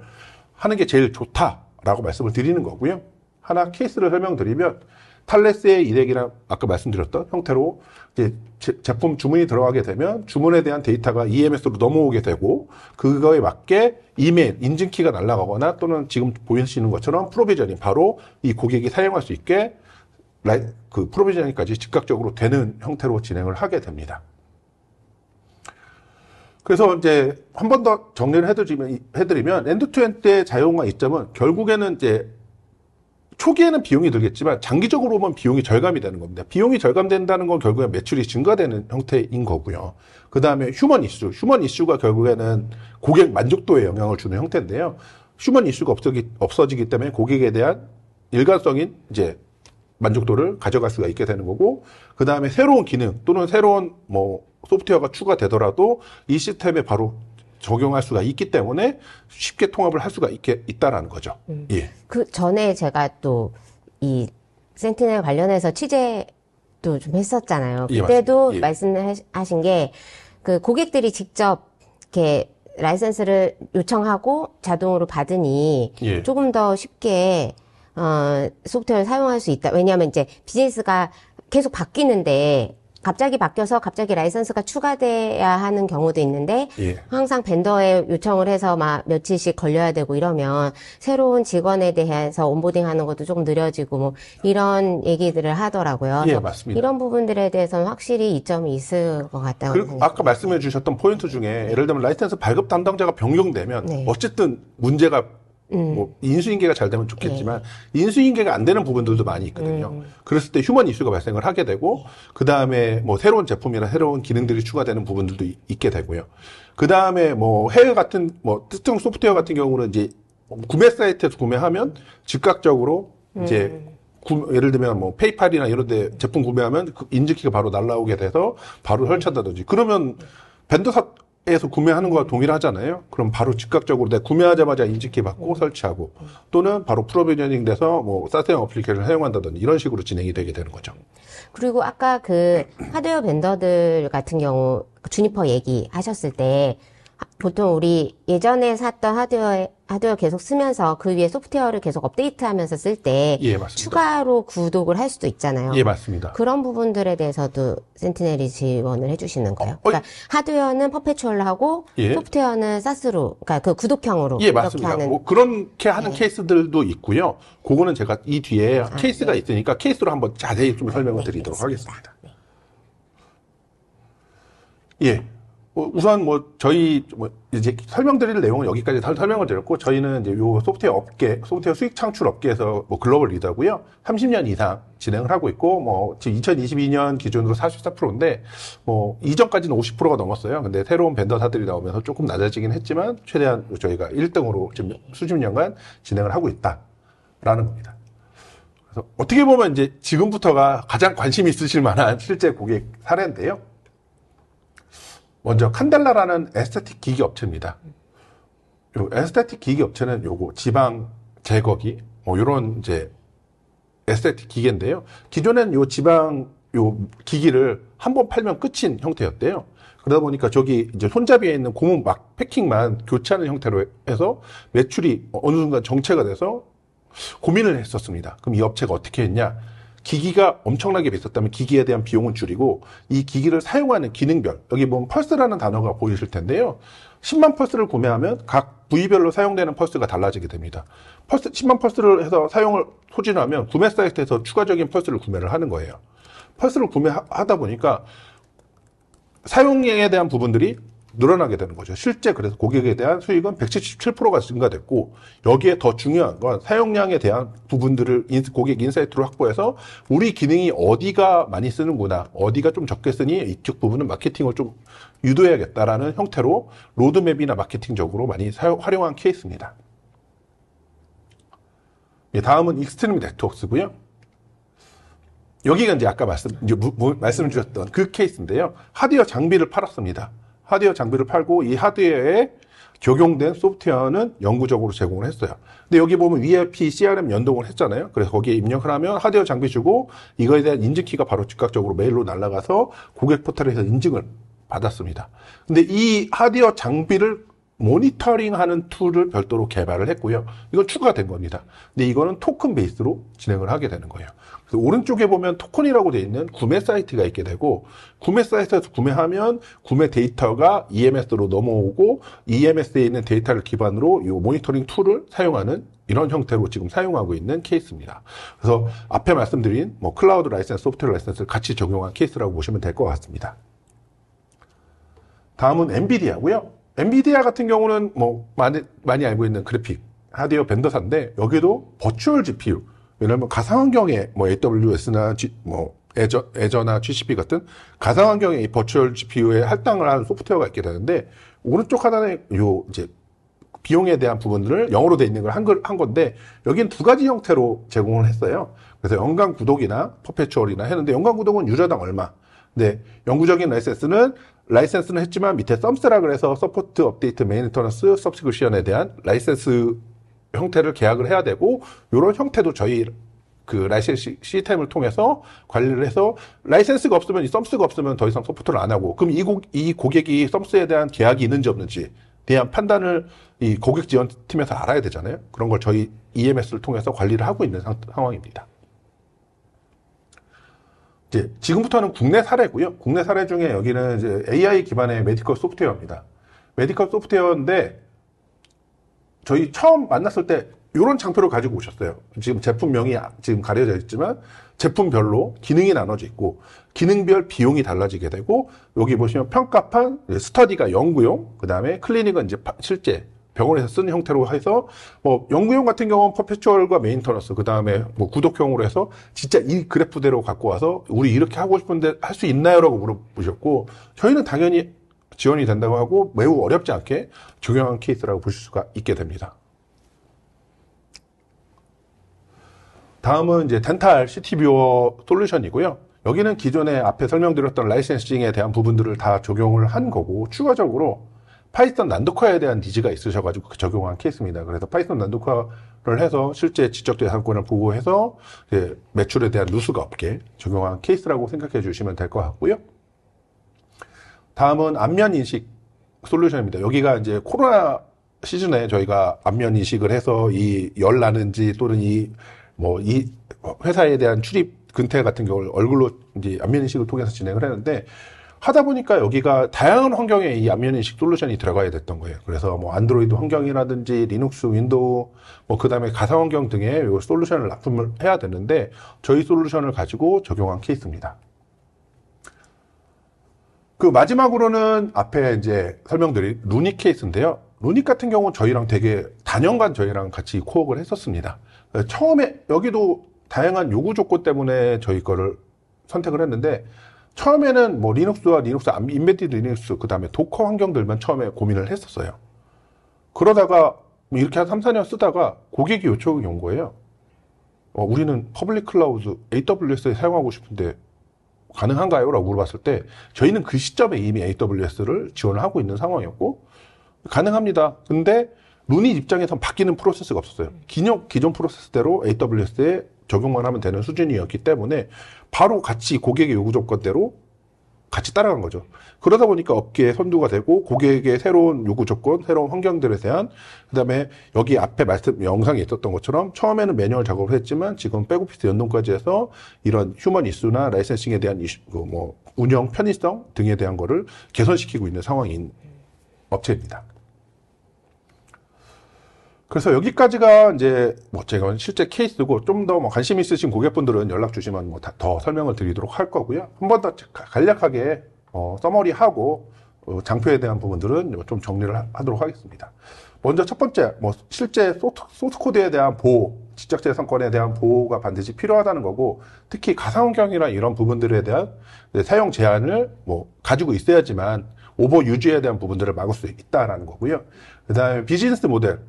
하는 게 제일 좋다라고 말씀을 드리는 거고요. 하나 케이스를 설명드리면 탈레스의 이렉이랑 아까 말씀드렸던 형태로 이제 제품 주문이 들어가게 되면 주문에 대한 데이터가 EMS로 넘어오게 되고 그거에 맞게 이메일 인증키가 날라가거나 또는 지금 보이시는 것처럼 프로비전이 바로 이 고객이 사용할 수 있게 그프로비저이까지 즉각적으로 되는 형태로 진행을 하게 됩니다. 그래서 이제 한 번 더 정리를 해드리면, 해드리면 엔드투엔 때 자영화 이점은 결국에는 이제 초기에는 비용이 들겠지만 장기적으로 보면 비용이 절감이 되는 겁니다. 비용이 절감된다는 건 결국에 매출이 증가되는 형태인 거고요. 그 다음에 휴먼 이슈, 휴먼 이슈가 결국에는 고객 만족도에 영향을 주는 형태인데요. 휴먼 이슈가 없어지기 때문에 고객에 대한 일관성인 이제 만족도를 가져갈 수가 있게 되는 거고 그 다음에 새로운 기능 또는 새로운 뭐 소프트웨어가 추가되더라도 이 시스템에 바로 적용할 수가 있기 때문에 쉽게 통합을 할 수가 있게 있다라는 거죠. 음. 예. 그 전에 제가 또 이 센티넬 관련해서 취재도 좀 했었잖아요. 예, 그때도 예, 예. 말씀하신 게 그 고객들이 직접 이렇게 라이센스를 요청하고 자동으로 받으니 예. 조금 더 쉽게 어, 소프트웨어를 사용할 수 있다. 왜냐하면 이제 비즈니스가 계속 바뀌는데 갑자기 바뀌어서 갑자기 라이선스가 추가돼야 하는 경우도 있는데 예. 항상 벤더에 요청을 해서 막 며칠씩 걸려야 되고 이러면 새로운 직원에 대해서 온보딩하는 것도 조금 느려지고 뭐 이런 얘기들을 하더라고요. 예, 맞습니다. 이런 부분들에 대해서는 확실히 이점이 있을 것 같다고 그리고 생각합니 아까 말씀해 주셨던 포인트 중에 예를 들면 라이선스 발급 담당자가 변경되면 네. 어쨌든 문제가 음. 뭐 인수인계가 잘 되면 좋겠지만 네. 인수인계가 안 되는 부분들도 많이 있거든요. 음. 그랬을 때 휴먼 이슈가 발생을 하게 되고 그 다음에 뭐 새로운 제품이나 새로운 기능들이 추가되는 부분들도 있게 되고요. 그 다음에 뭐 해외 같은 뭐 특정 소프트웨어 같은 경우는 이제 구매 사이트에서 구매하면 즉각적으로 이제 음. 예를 들면 뭐 페이팔이나 이런 데 제품 구매하면 그 인증키가 바로 날라오게 돼서 바로 설치한다든지 음. 그러면 벤더사 에서 구매하는 거와 동일하잖아요. 그럼 바로 즉각적으로 내 구매하자마자 인식해 받고 음. 설치하고 또는 바로 프로비저닝 돼서 뭐 사스형 어플리케이션을 사용한다든지 이런 식으로 진행이 되게 되는 거죠. 그리고 아까 그 하드웨어 벤더들 같은 경우 그 주니퍼 얘기하셨을 때 보통 우리 예전에 샀던 하드웨어 하드웨어 계속 쓰면서 그 위에 소프트웨어를 계속 업데이트하면서 쓸때 예, 추가로 구독을 할 수도 있잖아요. 예, 맞습니다. 그런 부분들에 대해서도 센티넬이 지원을 해주시는 거예요. 어, 어 그러니까 하드웨어는 퍼페츄얼로하고 예. 소프트웨어는 사스로, 그러니까 그 구독형으로 예, 맞습니다. 하는 뭐 어, 그렇게 하는 네. 케이스들도 있고요. 그거는 제가 이 뒤에 아, 네. 케이스가 네. 있으니까 케이스로 한번 자세히 좀 네, 설명을 드리도록 알 하겠습니다. 예. 뭐 우선 뭐 저희 뭐 이제 설명드릴 내용은 여기까지 설명을 드렸고 저희는 이제 요 소프트웨어 업계, 소프트웨어 수익 창출 업계에서 뭐 글로벌 리더고요. 30년 이상 진행을 하고 있고 뭐 지금 2022년 기준으로 44%인데 뭐 이전까지는 50%가 넘었어요. 근데 새로운 벤더사들이 나오면서 조금 낮아지긴 했지만 최대한 저희가 1등으로 지금 수십 년간 진행을 하고 있다라는 겁니다. 그래서 어떻게 보면 이제 지금부터가 가장 관심 있으실 만한 실제 고객 사례인데요. 먼저 칸델라라는 에스테틱 기기 업체입니다. 요 에스테틱 기기 업체는 요거 지방 제거기 뭐 요런 이제 에스테틱 기계인데요. 기존엔 요 지방 요 기기를 한 번 팔면 끝인 형태였대요. 그러다 보니까 저기 이제 손잡이에 있는 고무 막 패킹만 교체하는 형태로 해서 매출이 어느 순간 정체가 돼서 고민을 했었습니다. 그럼 이 업체가 어떻게 했냐? 기기가 엄청나게 비쌌다면 기기에 대한 비용은 줄이고 이 기기를 사용하는 기능별 여기 보면 펄스라는 단어가 보이실 텐데요. 10만 펄스를 구매하면 각 부위별로 사용되는 펄스가 달라지게 됩니다. 펄스 10만 펄스를 해서 사용을 소진하면 구매 사이트에서 추가적인 펄스를 구매를 하는 거예요. 펄스를 구매하다 보니까 사용량에 대한 부분들이 늘어나게 되는 거죠. 실제 그래서 고객에 대한 수익은 177%가 증가됐고 여기에 더 중요한 건 사용량에 대한 부분들을 고객 인사이트로 확보해서 우리 기능이 어디가 많이 쓰는구나 어디가 좀 적게 쓰니 이쪽 부분은 마케팅을 좀 유도해야겠다라는 형태로 로드맵이나 마케팅적으로 많이 사용, 활용한 케이스입니다. 예, 다음은 익스트림 네트워크고요. 여기가 이제 아까 말씀, 이제 무, 무, 말씀 주셨던 그 케이스인데요. 하드웨어 장비를 팔았습니다. 하드웨어 장비를 팔고 이 하드웨어에 적용된 소프트웨어는 영구적으로 제공을 했어요. 근데 여기 보면 v i p CRM 연동을 했잖아요. 그래서 거기에 입력을 하면 하드웨어 장비 주고 이거에 대한 인증키가 바로 즉각적으로 메일로 날아가서 고객 포털에서 인증을 받았습니다. 근데 이 하드웨어 장비를 모니터링하는 툴을 별도로 개발을 했고요. 이건 추가된 겁니다. 근데 이거는 토큰 베이스로 진행을 하게 되는 거예요. 오른쪽에 보면 토큰이라고 되어 있는 구매 사이트가 있게 되고 구매 사이트에서 구매하면 구매 데이터가 EMS로 넘어오고 EMS에 있는 데이터를 기반으로 이 모니터링 툴을 사용하는 이런 형태로 지금 사용하고 있는 케이스입니다. 그래서 앞에 말씀드린 뭐 클라우드 라이센스, 소프트웨어 라이센스를 같이 적용한 케이스라고 보시면 될 것 같습니다. 다음은 엔비디아고요. 엔비디아 같은 경우는 뭐 많이, 많이 알고 있는 그래픽 하드웨어 벤더사인데 여기도 버추얼 GPU 왜냐하면 가상환경에 뭐 AWS나 G, 뭐 애저, 애저나 GCP 같은 가상환경에 이 버추얼 GPU에 할당을 하는 소프트웨어가 있게 되는데 오른쪽 하단에 요 이제 비용에 대한 부분들을 영어로 돼 있는 걸 한글 한 건데 여기는 두 가지 형태로 제공을 했어요. 그래서 연간 구독이나 퍼페추얼이나 했는데 연간 구독은 유저당 얼마. 근데 영구적인 라이센스는 라이센스는 했지만 밑에 썸스라 그래서 서포트 업데이트 메인터너스 서브스크션에 대한 라이센스 형태를 계약을 해야 되고 이런 형태도 저희 그 라이센스 시스템을 통해서 관리를 해서 라이센스가 없으면 이 썸스가 없으면 더 이상 소프트를 안 하고 그럼 이, 고, 이 고객이 썸스에 대한 계약이 있는지 없는지 대한 판단을 이 고객 지원 팀에서 알아야 되잖아요. 그런 걸 저희 EMS를 통해서 관리를 하고 있는 상, 황입니다 이제 지금부터는 국내 사례고요. 국내 사례 중에 여기는 이제 AI 기반의 메디컬 소프트웨어입니다. 메디컬 소프트웨어인데 저희 처음 만났을 때 이런 창표를 가지고 오셨어요. 지금 제품명이 지금 가려져 있지만 제품별로 기능이 나눠져 있고 기능별 비용이 달라지게 되고 여기 보시면 평가판 예, 스터디가 연구용 그다음에 클리닉은 이제 실제 병원에서 쓰는 형태로 해서 뭐 연구용 같은 경우는 퍼페추얼과 메인터너스 그다음에 뭐 구독형으로 해서 진짜 이 그래프대로 갖고 와서 우리 이렇게 하고 싶은데 할 수 있나요라고 물어보셨고 저희는 당연히 지원이 된다고 하고 매우 어렵지 않게 적용한 케이스라고 보실 수가 있게 됩니다. 다음은 이제 덴탈 시티뷰어 솔루션이고요. 여기는 기존에 앞에 설명드렸던 라이센싱에 대한 부분들을 다 적용을 한 거고 추가적으로 파이썬 난독화에 대한 니즈가 있으셔가지고 그 적용한 케이스입니다. 그래서 파이썬 난독화를 해서 실제 지적재산권을 보고해서 매출에 대한 누수가 없게 적용한 케이스라고 생각해 주시면 될 것 같고요. 다음은 안면 인식 솔루션입니다. 여기가 이제 코로나 시즌에 저희가 안면 인식을 해서 이 열 나는지 또는 이 뭐이 뭐 회사에 대한 출입 근태 같은 경우를 얼굴로 이제 안면 인식을 통해서 진행을 했는데 하다 보니까 여기가 다양한 환경에 이 안면 인식 솔루션이 들어가야 됐던 거예요. 그래서 뭐 안드로이드 환경이라든지 리눅스, 윈도우 뭐 그다음에 가상 환경 등의 요 솔루션을 납품을 해야 되는데 저희 솔루션을 가지고 적용한 케이스입니다. 그 마지막으로는 앞에 이제 설명드린 루닉 케이스인데요. 루닉 같은 경우는 저희랑 되게 단연간 저희랑 같이 코업을 했었습니다. 처음에 여기도 다양한 요구 조건 때문에 저희 거를 선택을 했는데 처음에는 뭐 리눅스와 리눅스, 아, 인베티드 리눅스, 그 다음에 도커 환경들만 처음에 고민을 했었어요. 그러다가 뭐 이렇게 한 3, 4년 쓰다가 고객이 요청이 온 거예요. 어, 우리는 퍼블릭 클라우드 AWS에 사용하고 싶은데 가능한가요? 라고 물어봤을 때 저희는 그 시점에 이미 AWS를 지원을 하고 있는 상황이었고 가능합니다. 근데 루닛 입장에선 바뀌는 프로세스가 없었어요. 기념 기존 프로세스대로 AWS에 적용만 하면 되는 수준이었기 때문에 바로 같이 고객의 요구 조건대로 같이 따라간 거죠. 그러다 보니까 업계의 선두가 되고 고객의 새로운 요구 조건, 새로운 환경들에 대한 그다음에 여기 앞에 말씀 영상에 있었던 것처럼 처음에는 매뉴얼 작업을 했지만 지금 백오피스 연동까지 해서 이런 휴먼 이슈나 라이센싱에 대한 이슈, 그 뭐 운영 편의성 등에 대한 거를 개선시키고 있는 상황인 업체입니다. 그래서 여기까지가 이제 뭐 제가 실제 케이스고 좀더 뭐 관심 있으신 고객분들은 연락 주시면 뭐 더 설명을 드리도록 할 거고요. 한 번 더 간략하게 어, 서머리하고 어, 장표에 대한 부분들은 좀 정리를 하도록 하겠습니다. 먼저 첫 번째, 뭐 실제 소트, 소스 코드에 대한 보호, 지적재산권에 대한 보호가 반드시 필요하다는 거고, 특히 가상환경이나 이런 부분들에 대한 사용 제한을 뭐 가지고 있어야지만 오버 유지에 대한 부분들을 막을 수 있다라는 거고요. 그다음에 비즈니스 모델,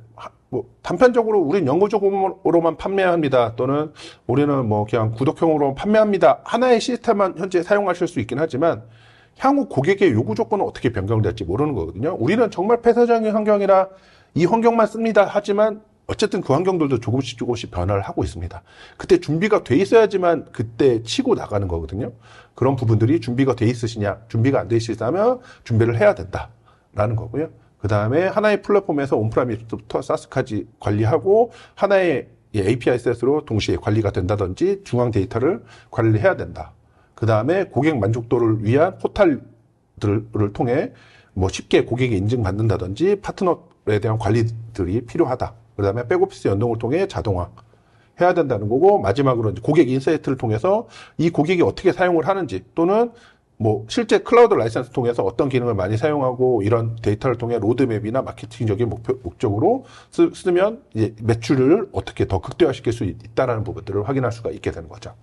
뭐 단편적으로 우리는 연구적으로만 판매합니다 또는 우리는 뭐 그냥 구독형으로 판매합니다 하나의 시스템만 현재 사용하실 수 있긴 하지만 향후 고객의 요구 조건은 어떻게 변경될지 모르는 거거든요 우리는 정말 폐쇄적인 환경이라 이 환경만 씁니다 하지만 어쨌든 그 환경들도 조금씩 조금씩 변화를 하고 있습니다 그때 준비가 돼 있어야지만 그때 치고 나가는 거거든요 그런 부분들이 준비가 돼 있으시냐 준비가 안 돼 있으시다면 준비를 해야 된다 라는 거고요 그 다음에 하나의 플랫폼에서 온프라미스부터 사스까지 관리하고 하나의 API 셋으로 동시에 관리가 된다든지 중앙 데이터를 관리해야 된다. 그 다음에 고객 만족도를 위한 포탈들을 통해 뭐 쉽게 고객이 인증받는다든지 파트너에 대한 관리들이 필요하다. 그 다음에 백오피스 연동을 통해 자동화. 해야 된다는 거고 마지막으로 고객 인사이트를 통해서 이 고객이 어떻게 사용을 하는지 또는 뭐 실제 클라우드 라이센스 통해서 어떤 기능을 많이 사용하고 이런 데이터를 통해 로드맵이나 마케팅적인 목표, 목적으로 쓰, 쓰면 이제 매출을 어떻게 더 극대화시킬 수 있다라는 부분들을 확인할 수가 있게 되는 거죠.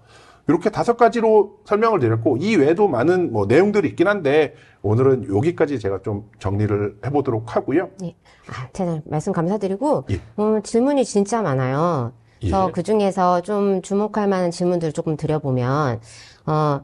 이렇게 다섯 가지로 설명을 드렸고 이 외에도 많은 뭐 내용들이 있긴 한데 오늘은 여기까지 제가 좀 정리를 해보도록 하고요. 예. 아, 대장 말씀 감사드리고 예. 음, 질문이 진짜 많아요. 그래서 예. 그 중에서 좀 주목할 만한 질문들을 조금 드려보면 어,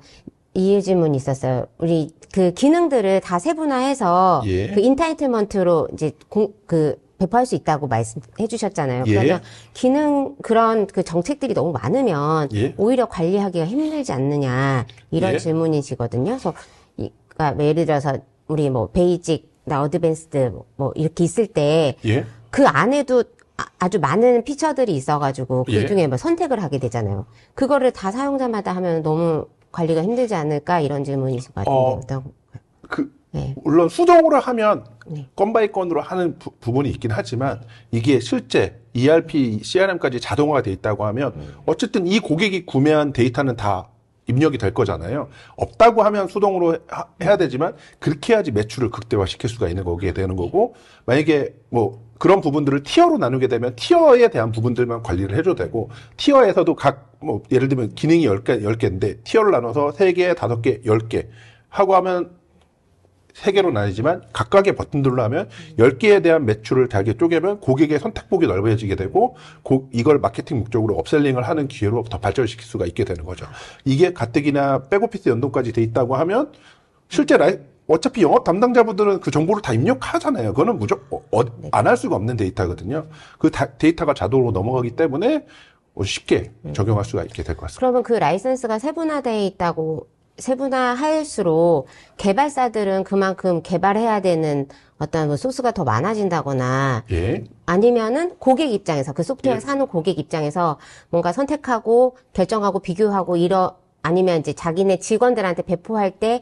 이 질문이 있었어요. 우리 그 기능들을 다 세분화해서 예. 그 인타이틀먼트로 이제 공, 그 배포할 수 있다고 말씀해 주셨잖아요. 예. 그러면 기능 그런 그 정책들이 너무 많으면 예. 오히려 관리하기가 힘들지 않느냐 이런 예. 질문이시거든요. 그래서 이, 그러니까 뭐 예를 들어서 우리 뭐 베이직, 나 어드밴스드 뭐, 뭐 이렇게 있을 때그 예. 안에도 아, 아주 많은 피처들이 있어가지고 그 예. 중에 뭐 선택을 하게 되잖아요. 그거를 다 사용자마다 하면 너무 관리가 힘들지 않을까 이런 질문이신 것 같은데 어, 그 네. 물론 수동으로 하면 네. 건 바이 건으로 하는 부, 분이 있긴 하지만 이게 실제 ERP, CRM까지 자동화돼 가 있다고 하면 네. 어쨌든 이 고객이 구매한 데이터는 다 입력이 될 거잖아요. 없다고 하면 수동으로 하, 해야 되지만 그렇게 해야지 매출을 극대화시킬 수가 있는 거기에 되는 거고 만약에 뭐 그런 부분들을 티어로 나누게 되면 티어에 대한 부분들만 관리를 해줘도 되고 티어에서도 각 뭐 예를 들면 기능이 10개, 10개인데 티어를 나눠서 3개 5개, 1 0개 하고 하면 3개로 나뉘지만 각각의 버튼들로 하면 10개에 대한 매출을 달게 쪼개면 고객의 선택폭이 넓어지게 되고 고, 이걸 마케팅 목적으로 업셀링을 하는 기회로 더 발전시킬 수가 있게 되는 거죠. 이게 가뜩이나 백오피스 연동까지 돼 있다고 하면 실제 라이, 어차피 영업 담당자분들은 그 정보를 다 입력하잖아요. 그거는 무조건 어, 어 네. 안할 수가 없는 데이터거든요. 그 다, 데이터가 자동으로 넘어가기 때문에 어, 쉽게 네. 적용할 수가 있게 될 것 같습니다. 그러면 그 라이선스가 세분화되어 있다고 세분화할수록 개발사들은 그만큼 개발해야 되는 어떤 뭐 소스가 더 많아진다거나 예. 아니면은 고객 입장에서 그 소프트웨어 예. 사는 고객 입장에서 뭔가 선택하고 결정하고 비교하고 이러 아니면 이제 자기네 직원들한테 배포할 때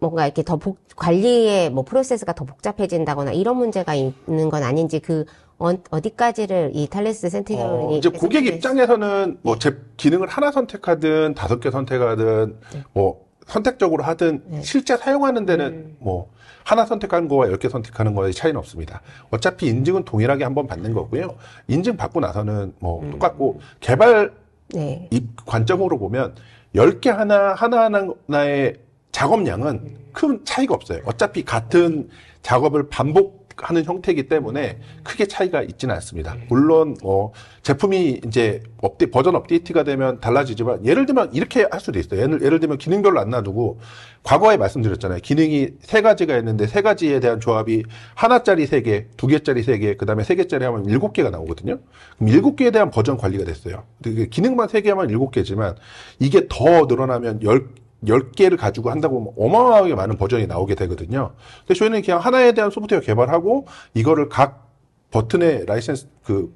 뭔가 이렇게 더 복, 관리의 뭐 프로세스가 더 복잡해진다거나 이런 문제가 있는 건 아닌지 그 어, 디까지를이 탈레스 센티그이 어, 이제 고객 입장에서는 뭐 제 기능을 하나 선택하든 다섯 개 선택하든 네. 뭐 선택적으로 하든 네. 실제 사용하는 데는 음. 뭐 하나 선택하는 거와 열 개 선택하는 거의 차이는 없습니다. 어차피 인증은 동일하게 한번 받는 거고요. 인증 받고 나서는 뭐 음. 똑같고 개발 네. 이 관점으로 보면 열 개 하나 하나하나의 작업량은 음. 큰 차이가 없어요. 어차피 같은 작업을 반복 하는 형태이기 때문에 크게 차이가 있지는 않습니다. 물론 어, 제품이 이제 업데, 버전 업데이트가 되면 달라지지만 예를 들면 이렇게 할 수도 있어요. 예를, 예를 들면 기능별로 안 놔두고 과거에 말씀드렸잖아요. 기능이 세 가지가 있는데 세 가지에 대한 조합이 하나짜리 세 개, 두 개짜리 세 개, 그 다음에 세 개짜리 하면 일곱 개가 나오거든요. 그럼 일곱 개에 대한 버전 관리가 됐어요. 기능만 세개 하면 일곱 개지만 이게 더 늘어나면 열 10개를 가지고 한다고 하면 어마어마하게 많은 버전이 나오게 되거든요. 근데 저희는 그냥 하나에 대한 소프트웨어 개발하고 이거를 각 버튼에 라이센스 그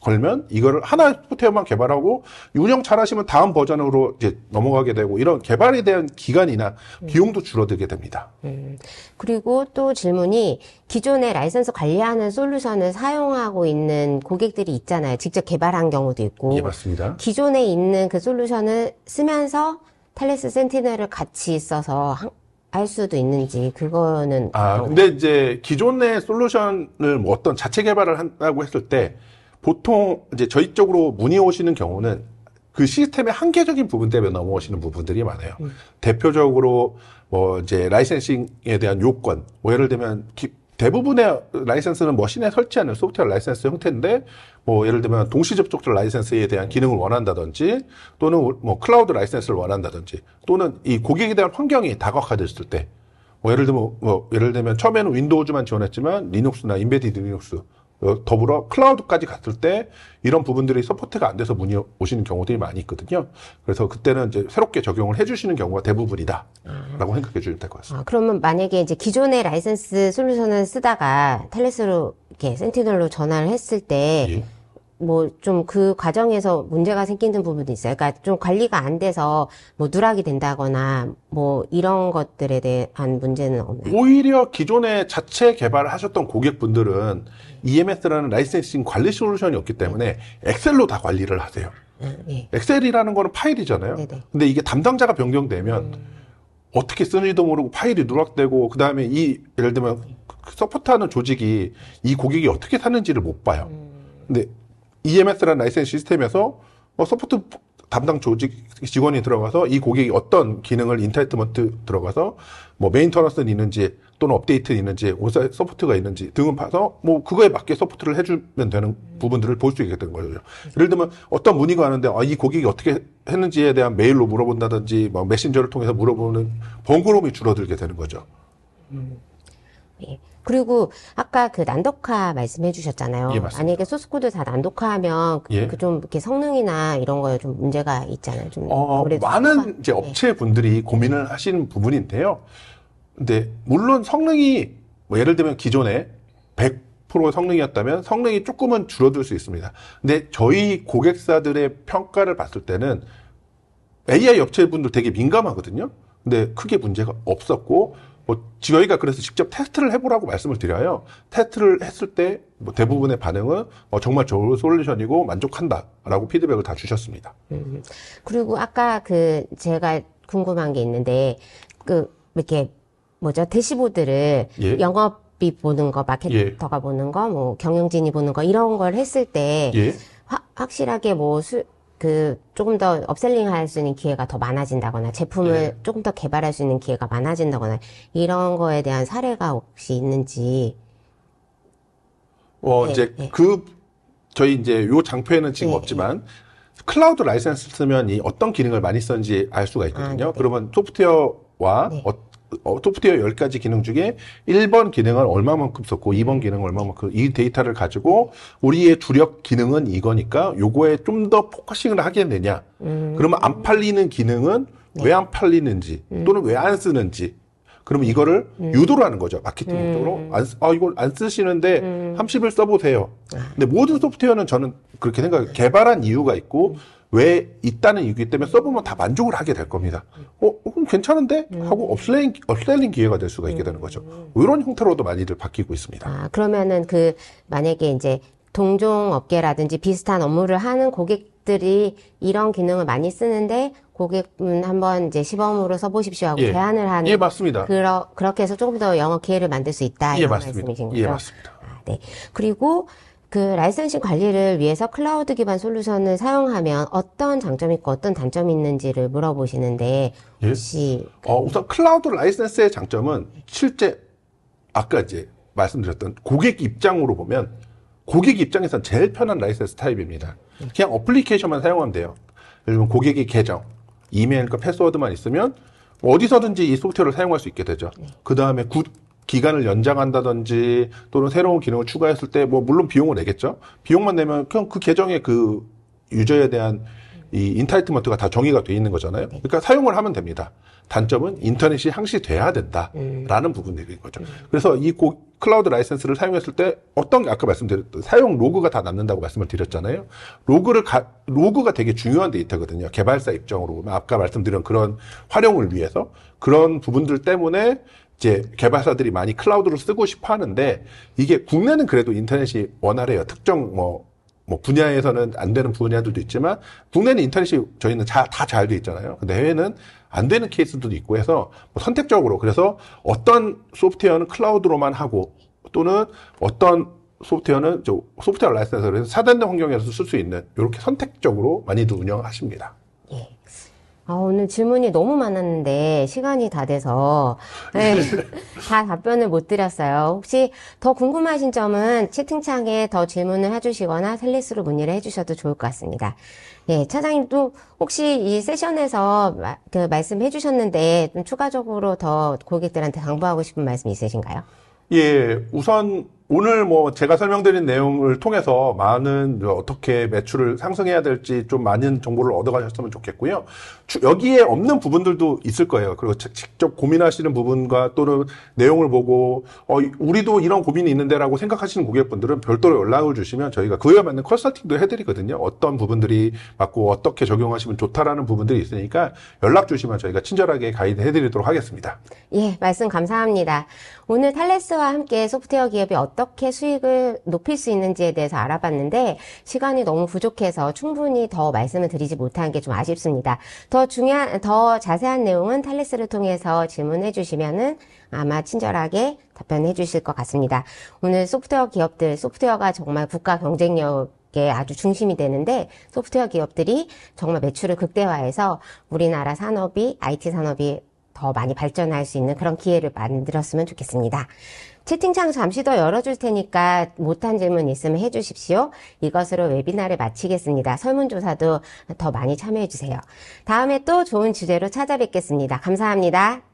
걸면 이거를 하나 소프트웨어만 개발하고 운영 잘하시면 다음 버전으로 이제 넘어가게 되고 이런 개발에 대한 기간이나 음. 비용도 줄어들게 됩니다. 음. 그리고 또 질문이 기존의 라이선스 관리하는 솔루션을 사용하고 있는 고객들이 있잖아요. 직접 개발한 경우도 있고. 예, 맞습니다. 기존에 있는 그 솔루션을 쓰면서 팰레스 센티넬을 같이 있어서 할 수도 있는지 그거는 아 근데 이제 기존의 솔루션을 뭐 어떤 자체 개발을 한다고 했을 때 보통 이제 저희 쪽으로 문의 오시는 경우는 그 시스템의 한계적인 부분 때문에 넘어오시는 부분들이 많아요. 음. 대표적으로 뭐 이제 라이센싱에 대한 요건 뭐 예를 들면 기, 대부분의 라이센스는 머신에 설치하는 소프트웨어 라이센스 형태인데 뭐 예를 들면 동시 접촉자 라이센스에 대한 기능을 원한다든지 또는 뭐 클라우드 라이센스를 원한다든지 또는 이 고객에 대한 환경이 다각화됐을 때 뭐 예를 들면 뭐 예를 들면 처음에는 윈도우즈만 지원했지만 리눅스나 인베디드 리눅스 어, 더불어 클라우드까지 갔을 때 이런 부분들이 서포트가 안 돼서 문의 오시는 경우들이 많이 있거든요. 그래서 그때는 이제 새롭게 적용을 해주시는 경우가 대부분이다라고 아. 생각해 주면 시될것 같습니다. 아, 그러면 만약에 이제 기존의 라이센스 솔루션을 쓰다가 텔레스로 이렇게 센티널로 전환을 했을 때 예. 뭐좀 그 과정에서 문제가 생기는 부분도 있어요. 그러니까 좀 관리가 안 돼서 뭐 누락이 된다거나 뭐 이런 것들에 대한 문제는 없나요? 오히려 기존에 자체 개발을 하셨던 고객분들은 EMS라는 라이센싱 관리 솔루션이 없기 때문에 엑셀로 다 관리를 하세요. 아, 예. 엑셀이라는 거는 파일이잖아요. 네네. 근데 이게 담당자가 변경되면 음. 어떻게 쓰는지도 모르고 파일이 누락되고 그 다음에 이 예를 들면 그, 그 서포트하는 조직이 이 고객이 어떻게 사는지를 못 봐요. 음. 근데 EMS라는 라이센싱 시스템에서 어, 서포트 담당 조직 직원이 들어가서 이 고객이 어떤 기능을 인터넷트먼트 들어가서 뭐 메인터너스는 있는지 또는 업데이트 있는지 오사 소프트가 있는지 등을 봐서 뭐 그거에 맞게 소프트를 해주면 되는 부분들을 볼 수 있게 된 거죠. 예를 들면 어떤 문의가 왔는데 아, 이 고객이 어떻게 했는지에 대한 메일로 물어본다든지 뭐 메신저를 통해서 물어보는 번거로움이 줄어들게 되는 거죠. 음. 예. 그리고 아까 그 난독화 말씀해 주셨잖아요. 예, 맞습니다. 만약에 소스코드 다 난독화하면 그, 예. 그좀 이렇게 성능이나 이런 거에 좀 문제가 있잖아요. 좀 어, 어 많은 성과? 이제 업체 네. 분들이 예. 고민을 하시는 부분인데요. 근데 물론 성능이 뭐 예를 들면 기존에 100% 성능이었다면 성능이 조금은 줄어들 수 있습니다. 근데 저희 고객사들의 평가를 봤을 때는 AI 업체분들 되게 민감하거든요. 근데 크게 문제가 없었고 뭐 지저희가 그래서 직접 테스트를 해보라고 말씀을 드려요. 테스트를 했을 때뭐 대부분의 반응은 어, 정말 좋은 솔루션이고 만족한다라고 피드백을 다 주셨습니다. 음, 음, 그리고 아까 그 제가 궁금한 게 있는데 그 이렇게 뭐죠 대시보드를 예. 영업이 보는 거, 마케터가 예. 보는 거, 뭐 경영진이 보는 거 이런 걸 했을 때 예. 화, 확실하게 뭐 수, 그 조금 더 업셀링 할 수 있는 기회가 더 많아진다거나 제품을 네. 조금 더 개발할 수 있는 기회가 많아진다거나 이런 거에 대한 사례가 혹시 있는지 어 네, 이제 네. 그 저희 이제 요 장표에는 지금 네, 없지만 네. 클라우드 라이센스 쓰면 이 어떤 기능을 많이 쓰는지 알 수가 있거든요. 아, 네, 그러면 소프트웨어와 어, 어, 소프트웨어 10가지 기능 중에 1번 기능을 얼마만큼 썼고 2번 기능을 얼마만큼 이 데이터를 가지고 우리의 주력 기능은 이거니까 요거에 좀 더 포커싱을 하게 되냐 음. 그러면 안 팔리는 기능은 네. 왜안 팔리는지 음. 또는 왜 안 쓰는지 그러면 이거를 음. 유도를 하는 거죠 마케팅적으로 음. 안, 아 이걸 안 쓰시는데 음. 30을 써보세요 네. 근데 모든 소프트웨어는 저는 그렇게 생각해요 개발한 이유가 있고 음. 왜 있다는 이유 때문에 써보면 다 만족을 하게 될 겁니다. 어, 어 그럼 괜찮은데? 네. 하고 업셀링, 업셀링 기회가 될 수가 있게 되는 거죠. 네. 이런 형태로도 많이들 바뀌고 있습니다. 아, 그러면은 그, 만약에 이제 동종 업계라든지 비슷한 업무를 하는 고객들이 이런 기능을 많이 쓰는데 고객분 한번 이제 시범으로 써보십시오 하고 예. 제안을 하는. 예, 맞습니다. 그러, 그렇게 해서 조금 더 영업 기회를 만들 수 있다. 예, 맞습니다. 말씀이신 예, 거죠? 예, 맞습니다. 아, 네. 그리고 그 라이선싱 관리를 위해서 클라우드 기반 솔루션을 사용하면 어떤 장점이 있고 어떤 단점이 있는지를 물어보시는데 예. 혹시 예? 어, 우선 클라우드 라이센스의 장점은 실제 아까 이제 말씀드렸던 고객 입장으로 보면 고객 입장에선 제일 편한 라이센스 타입입니다. 그냥 어플리케이션만 사용하면 돼요. 예를 고객이 계정, 이메일과 패스워드만 있으면 어디서든지 이 소프트웨어를 사용할 수 있게 되죠. 네. 그 다음에 기간을 연장한다든지 또는 새로운 기능을 추가했을 때 뭐 물론 비용을 내겠죠. 비용만 내면 그냥 그계정에그 유저에 대한 이 인타이트먼트가 다 정의가 돼 있는 거잖아요. 네. 그러니까 사용을 하면 됩니다. 단점은 인터넷이 항시돼야 된다라는 음. 부분들인 거죠. 음. 그래서 이 고, 클라우드 라이센스를 사용했을 때 어떤 게 아까 말씀드렸던 사용 로그가 다 남는다고 말씀을 드렸잖아요. 로그를 가, 로그가 되게 중요한 데이터거든요. 개발사 입장으로 보면 아까 말씀드린 그런 활용을 위해서 그런 부분들 때문에 이제 개발사들이 많이 클라우드를 쓰고 싶어 하는데 이게 국내는 그래도 인터넷이 원활해요. 특정 뭐, 뭐 분야에서는 안 되는 분야들도 있지만 국내는 인터넷이 저희는 다 잘 돼 있잖아요. 근데 해외는 안 되는 케이스도 있고 해서 뭐 선택적으로 그래서 어떤 소프트웨어는 클라우드로만 하고 또는 어떤 소프트웨어는 저 소프트웨어 라이센스에서 사단된 환경에서 쓸 수 있는 이렇게 선택적으로 많이들 운영하십니다. 예. 아, 오늘 질문이 너무 많았는데 시간이 다 돼서 네, *laughs* 다 답변을 못 드렸어요. 혹시 더 궁금하신 점은 채팅창에 더 질문을 해주시거나 텔리스로 문의를 해주셔도 좋을 것 같습니다. 예, 차장님도 혹시 이 세션에서 마, 그 말씀해 주셨는데 좀 추가적으로 더 고객들한테 당부하고 싶은 말씀 있으신가요? 예, 우선 오늘 뭐 제가 설명드린 내용을 통해서 많은 어떻게 매출을 상승해야 될지 좀 많은 정보를 얻어가셨으면 좋겠고요. 여기에 없는 부분들도 있을 거예요. 그리고 직접 고민하시는 부분과 또는 내용을 보고 어, 우리도 이런 고민이 있는데라고 생각하시는 고객분들은 별도로 연락을 주시면 저희가 그에 맞는 컨설팅도 해드리거든요. 어떤 부분들이 맞고 어떻게 적용하시면 좋다라는 부분들이 있으니까 연락 주시면 저희가 친절하게 가이드 해드리도록 하겠습니다. 예, 말씀 감사합니다. 오늘 탈레스와 함께 소프트웨어 기업이 어떻게 수익을 높일 수 있는지에 대해서 알아봤는데 시간이 너무 부족해서 충분히 더 말씀을 드리지 못한 게 좀 아쉽습니다. 더더 중요한, 더 자세한 내용은 탈레스를 통해서 질문해 주시면은 아마 친절하게 답변해 주실 것 같습니다. 오늘 소프트웨어 기업들, 소프트웨어가 정말 국가 경쟁력 게 아주 중심이 되는데 소프트웨어 기업들이 정말 매출을 극대화해서 우리나라 산업이 IT 산업이 더 많이 발전할 수 있는 그런 기회를 만들었으면 좋겠습니다. 채팅창 잠시 더 열어줄 테니까 못한 질문 있으면 해주십시오. 이것으로 웨비나를 마치겠습니다. 설문조사도 더 많이 참여해주세요. 다음에 또 좋은 주제로 찾아뵙겠습니다. 감사합니다.